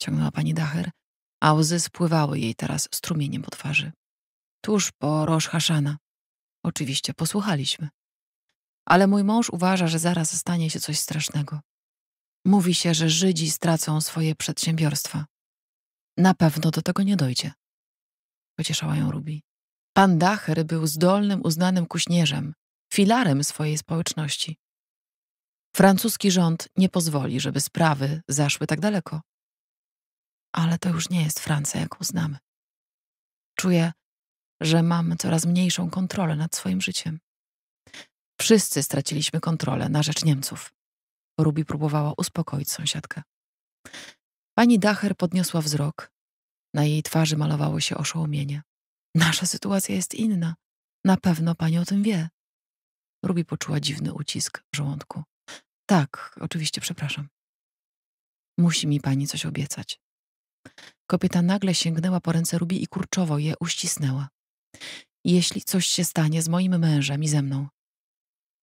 ciągnęła pani Dacher, a łzy spływały jej teraz strumieniem po twarzy. Tuż po Rosh Hashana. Oczywiście posłuchaliśmy. Ale mój mąż uważa, że zaraz stanie się coś strasznego. Mówi się, że Żydzi stracą swoje przedsiębiorstwa. Na pewno do tego nie dojdzie. Pocieszała ją Ruby. Pan Dacher był zdolnym, uznanym kuśnierzem, filarem swojej społeczności. Francuski rząd nie pozwoli, żeby sprawy zaszły tak daleko. Ale to już nie jest Francja, jaką znamy. Czuję, że mam coraz mniejszą kontrolę nad swoim życiem. Wszyscy straciliśmy kontrolę na rzecz Niemców. Ruby próbowała uspokoić sąsiadkę. Pani Dacher podniosła wzrok. Na jej twarzy malowało się oszołomienie. Nasza sytuacja jest inna. Na pewno pani o tym wie. Ruby poczuła dziwny ucisk w żołądku. Tak, oczywiście, przepraszam. Musi mi pani coś obiecać. Kobieta nagle sięgnęła po ręce Ruby i kurczowo je uścisnęła. Jeśli coś się stanie z moim mężem i ze mną,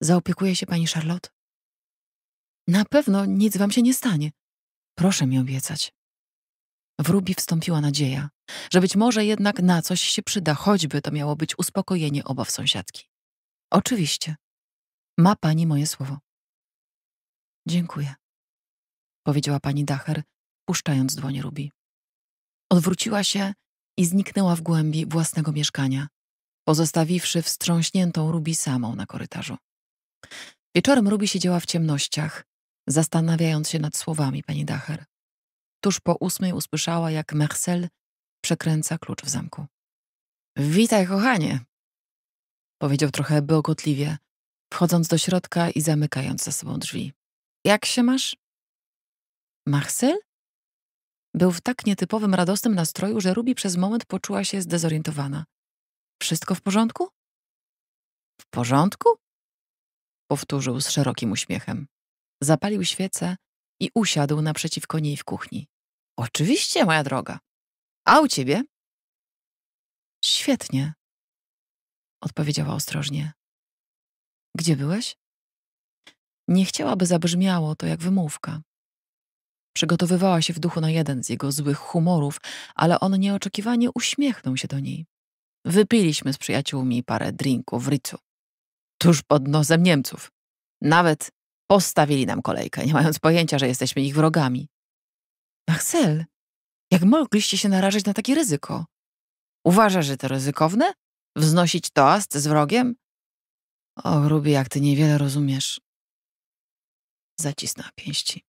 zaopiekuje się pani Charlotte? Na pewno nic wam się nie stanie. Proszę mi obiecać. W Rubi wstąpiła nadzieja, że być może jednak na coś się przyda, choćby to miało być uspokojenie obaw sąsiadki. Oczywiście. Ma pani moje słowo. Dziękuję, powiedziała pani Dacher, puszczając dłoń Rubi. Odwróciła się i zniknęła w głębi własnego mieszkania, pozostawiwszy wstrząśniętą Rubi samą na korytarzu. Wieczorem Rubi siedziała w ciemnościach, zastanawiając się nad słowami pani Dacher. Tuż po ósmej usłyszała, jak Marcel przekręca klucz w zamku. Witaj, kochanie! powiedział trochę bełkotliwie, wchodząc do środka i zamykając za sobą drzwi. Jak się masz? Marcel? Był w tak nietypowym, radosnym nastroju, że Ruby przez moment poczuła się zdezorientowana. Wszystko w porządku? W porządku? Powtórzył z szerokim uśmiechem. Zapalił świecę i usiadł naprzeciwko niej w kuchni. Oczywiście, moja droga. A u ciebie? Świetnie, odpowiedziała ostrożnie. Gdzie byłeś? Nie chciałaby zabrzmiało to jak wymówka. Przygotowywała się w duchu na jeden z jego złych humorów, ale on nieoczekiwanie uśmiechnął się do niej. Wypiliśmy z przyjaciółmi parę drinków w Ricu. Tuż pod nosem Niemców. Nawet Postawili nam kolejkę, nie mając pojęcia, że jesteśmy ich wrogami. Marcel, jak mogliście się narażać na takie ryzyko? Uważasz, że to ryzykowne? Wznosić toast z wrogiem? O, Ruby, jak ty niewiele rozumiesz. Zacisnęła pięści.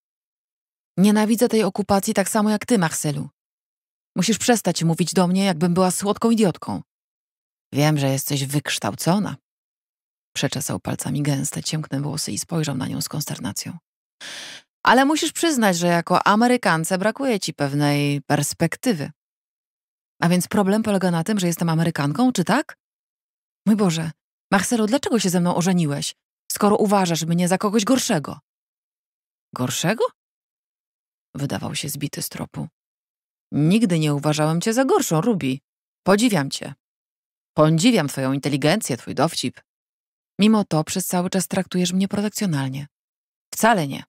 Nienawidzę tej okupacji tak samo jak ty, Marcelu. Musisz przestać mówić do mnie, jakbym była słodką idiotką. Wiem, że jesteś wykształcona, Przeczesał palcami gęste, ciemkne włosy i spojrzał na nią z konsternacją. Ale musisz przyznać, że jako Amerykance brakuje ci pewnej perspektywy. A więc problem polega na tym, że jestem Amerykanką, czy tak? Mój Boże, Marcelo, dlaczego się ze mną ożeniłeś, skoro uważasz mnie za kogoś gorszego? Gorszego? Wydawał się zbity z tropu. Nigdy nie uważałem cię za gorszą, Ruby. Podziwiam cię. Podziwiam twoją inteligencję, twój dowcip. Mimo to przez cały czas traktujesz mnie protekcjonalnie. Wcale nie.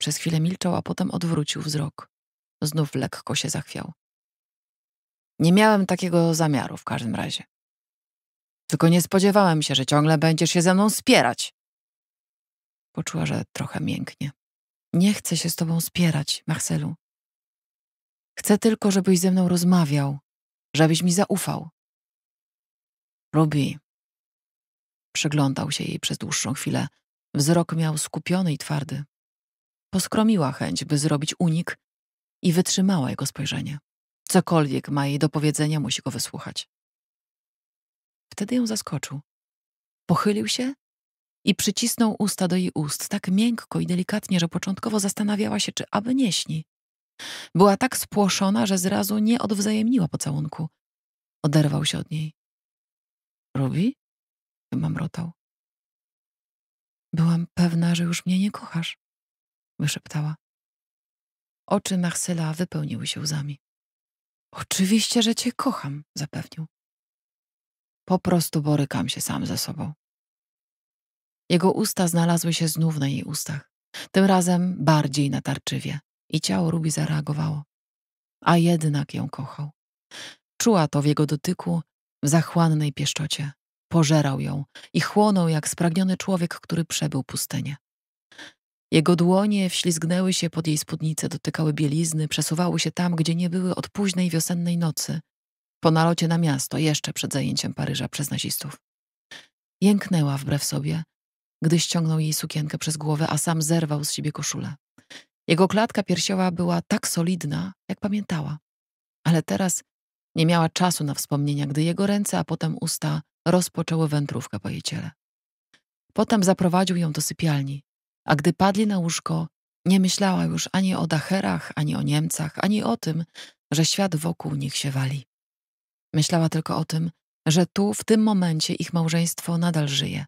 Przez chwilę milczał, a potem odwrócił wzrok. Znów lekko się zachwiał. Nie miałem takiego zamiaru w każdym razie. Tylko nie spodziewałem się, że ciągle będziesz się ze mną spierać. Poczuła, że trochę mięknie. Nie chcę się z tobą spierać, Marcelu. Chcę tylko, żebyś ze mną rozmawiał, żebyś mi zaufał. Rubi, Przyglądał się jej przez dłuższą chwilę. Wzrok miał skupiony i twardy. Poskromiła chęć, by zrobić unik i wytrzymała jego spojrzenie. Cokolwiek ma jej do powiedzenia, musi go wysłuchać. Wtedy ją zaskoczył. Pochylił się i przycisnął usta do jej ust tak miękko i delikatnie, że początkowo zastanawiała się, czy aby nie śni. Była tak spłoszona, że zrazu nie odwzajemniła pocałunku. Oderwał się od niej. Robi? mamrotał. Byłam pewna, że już mnie nie kochasz, wyszeptała. Oczy Marcela wypełniły się łzami. Oczywiście, że cię kocham, zapewnił. Po prostu borykam się sam ze sobą. Jego usta znalazły się znów na jej ustach, tym razem bardziej natarczywie, i ciało rubi zareagowało. A jednak ją kochał. Czuła to w jego dotyku, w zachłannej pieszczocie. Pożerał ją i chłonął jak spragniony człowiek, który przebył pustynię. Jego dłonie wślizgnęły się pod jej spódnicę, dotykały bielizny, przesuwały się tam, gdzie nie były od późnej wiosennej nocy, po nalocie na miasto, jeszcze przed zajęciem Paryża przez nazistów. Jęknęła wbrew sobie, gdy ściągnął jej sukienkę przez głowę, a sam zerwał z siebie koszulę. Jego klatka piersiowa była tak solidna, jak pamiętała. Ale teraz nie miała czasu na wspomnienia, gdy jego ręce, a potem usta rozpoczęły wędrówkę po jej ciele. Potem zaprowadził ją do sypialni, a gdy padli na łóżko, nie myślała już ani o Dacherach, ani o Niemcach, ani o tym, że świat wokół nich się wali. Myślała tylko o tym, że tu, w tym momencie, ich małżeństwo nadal żyje.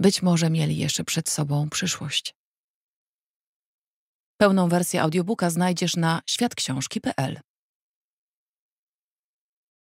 Być może mieli jeszcze przed sobą przyszłość. Pełną wersję audiobooka znajdziesz na światksiążki.pl.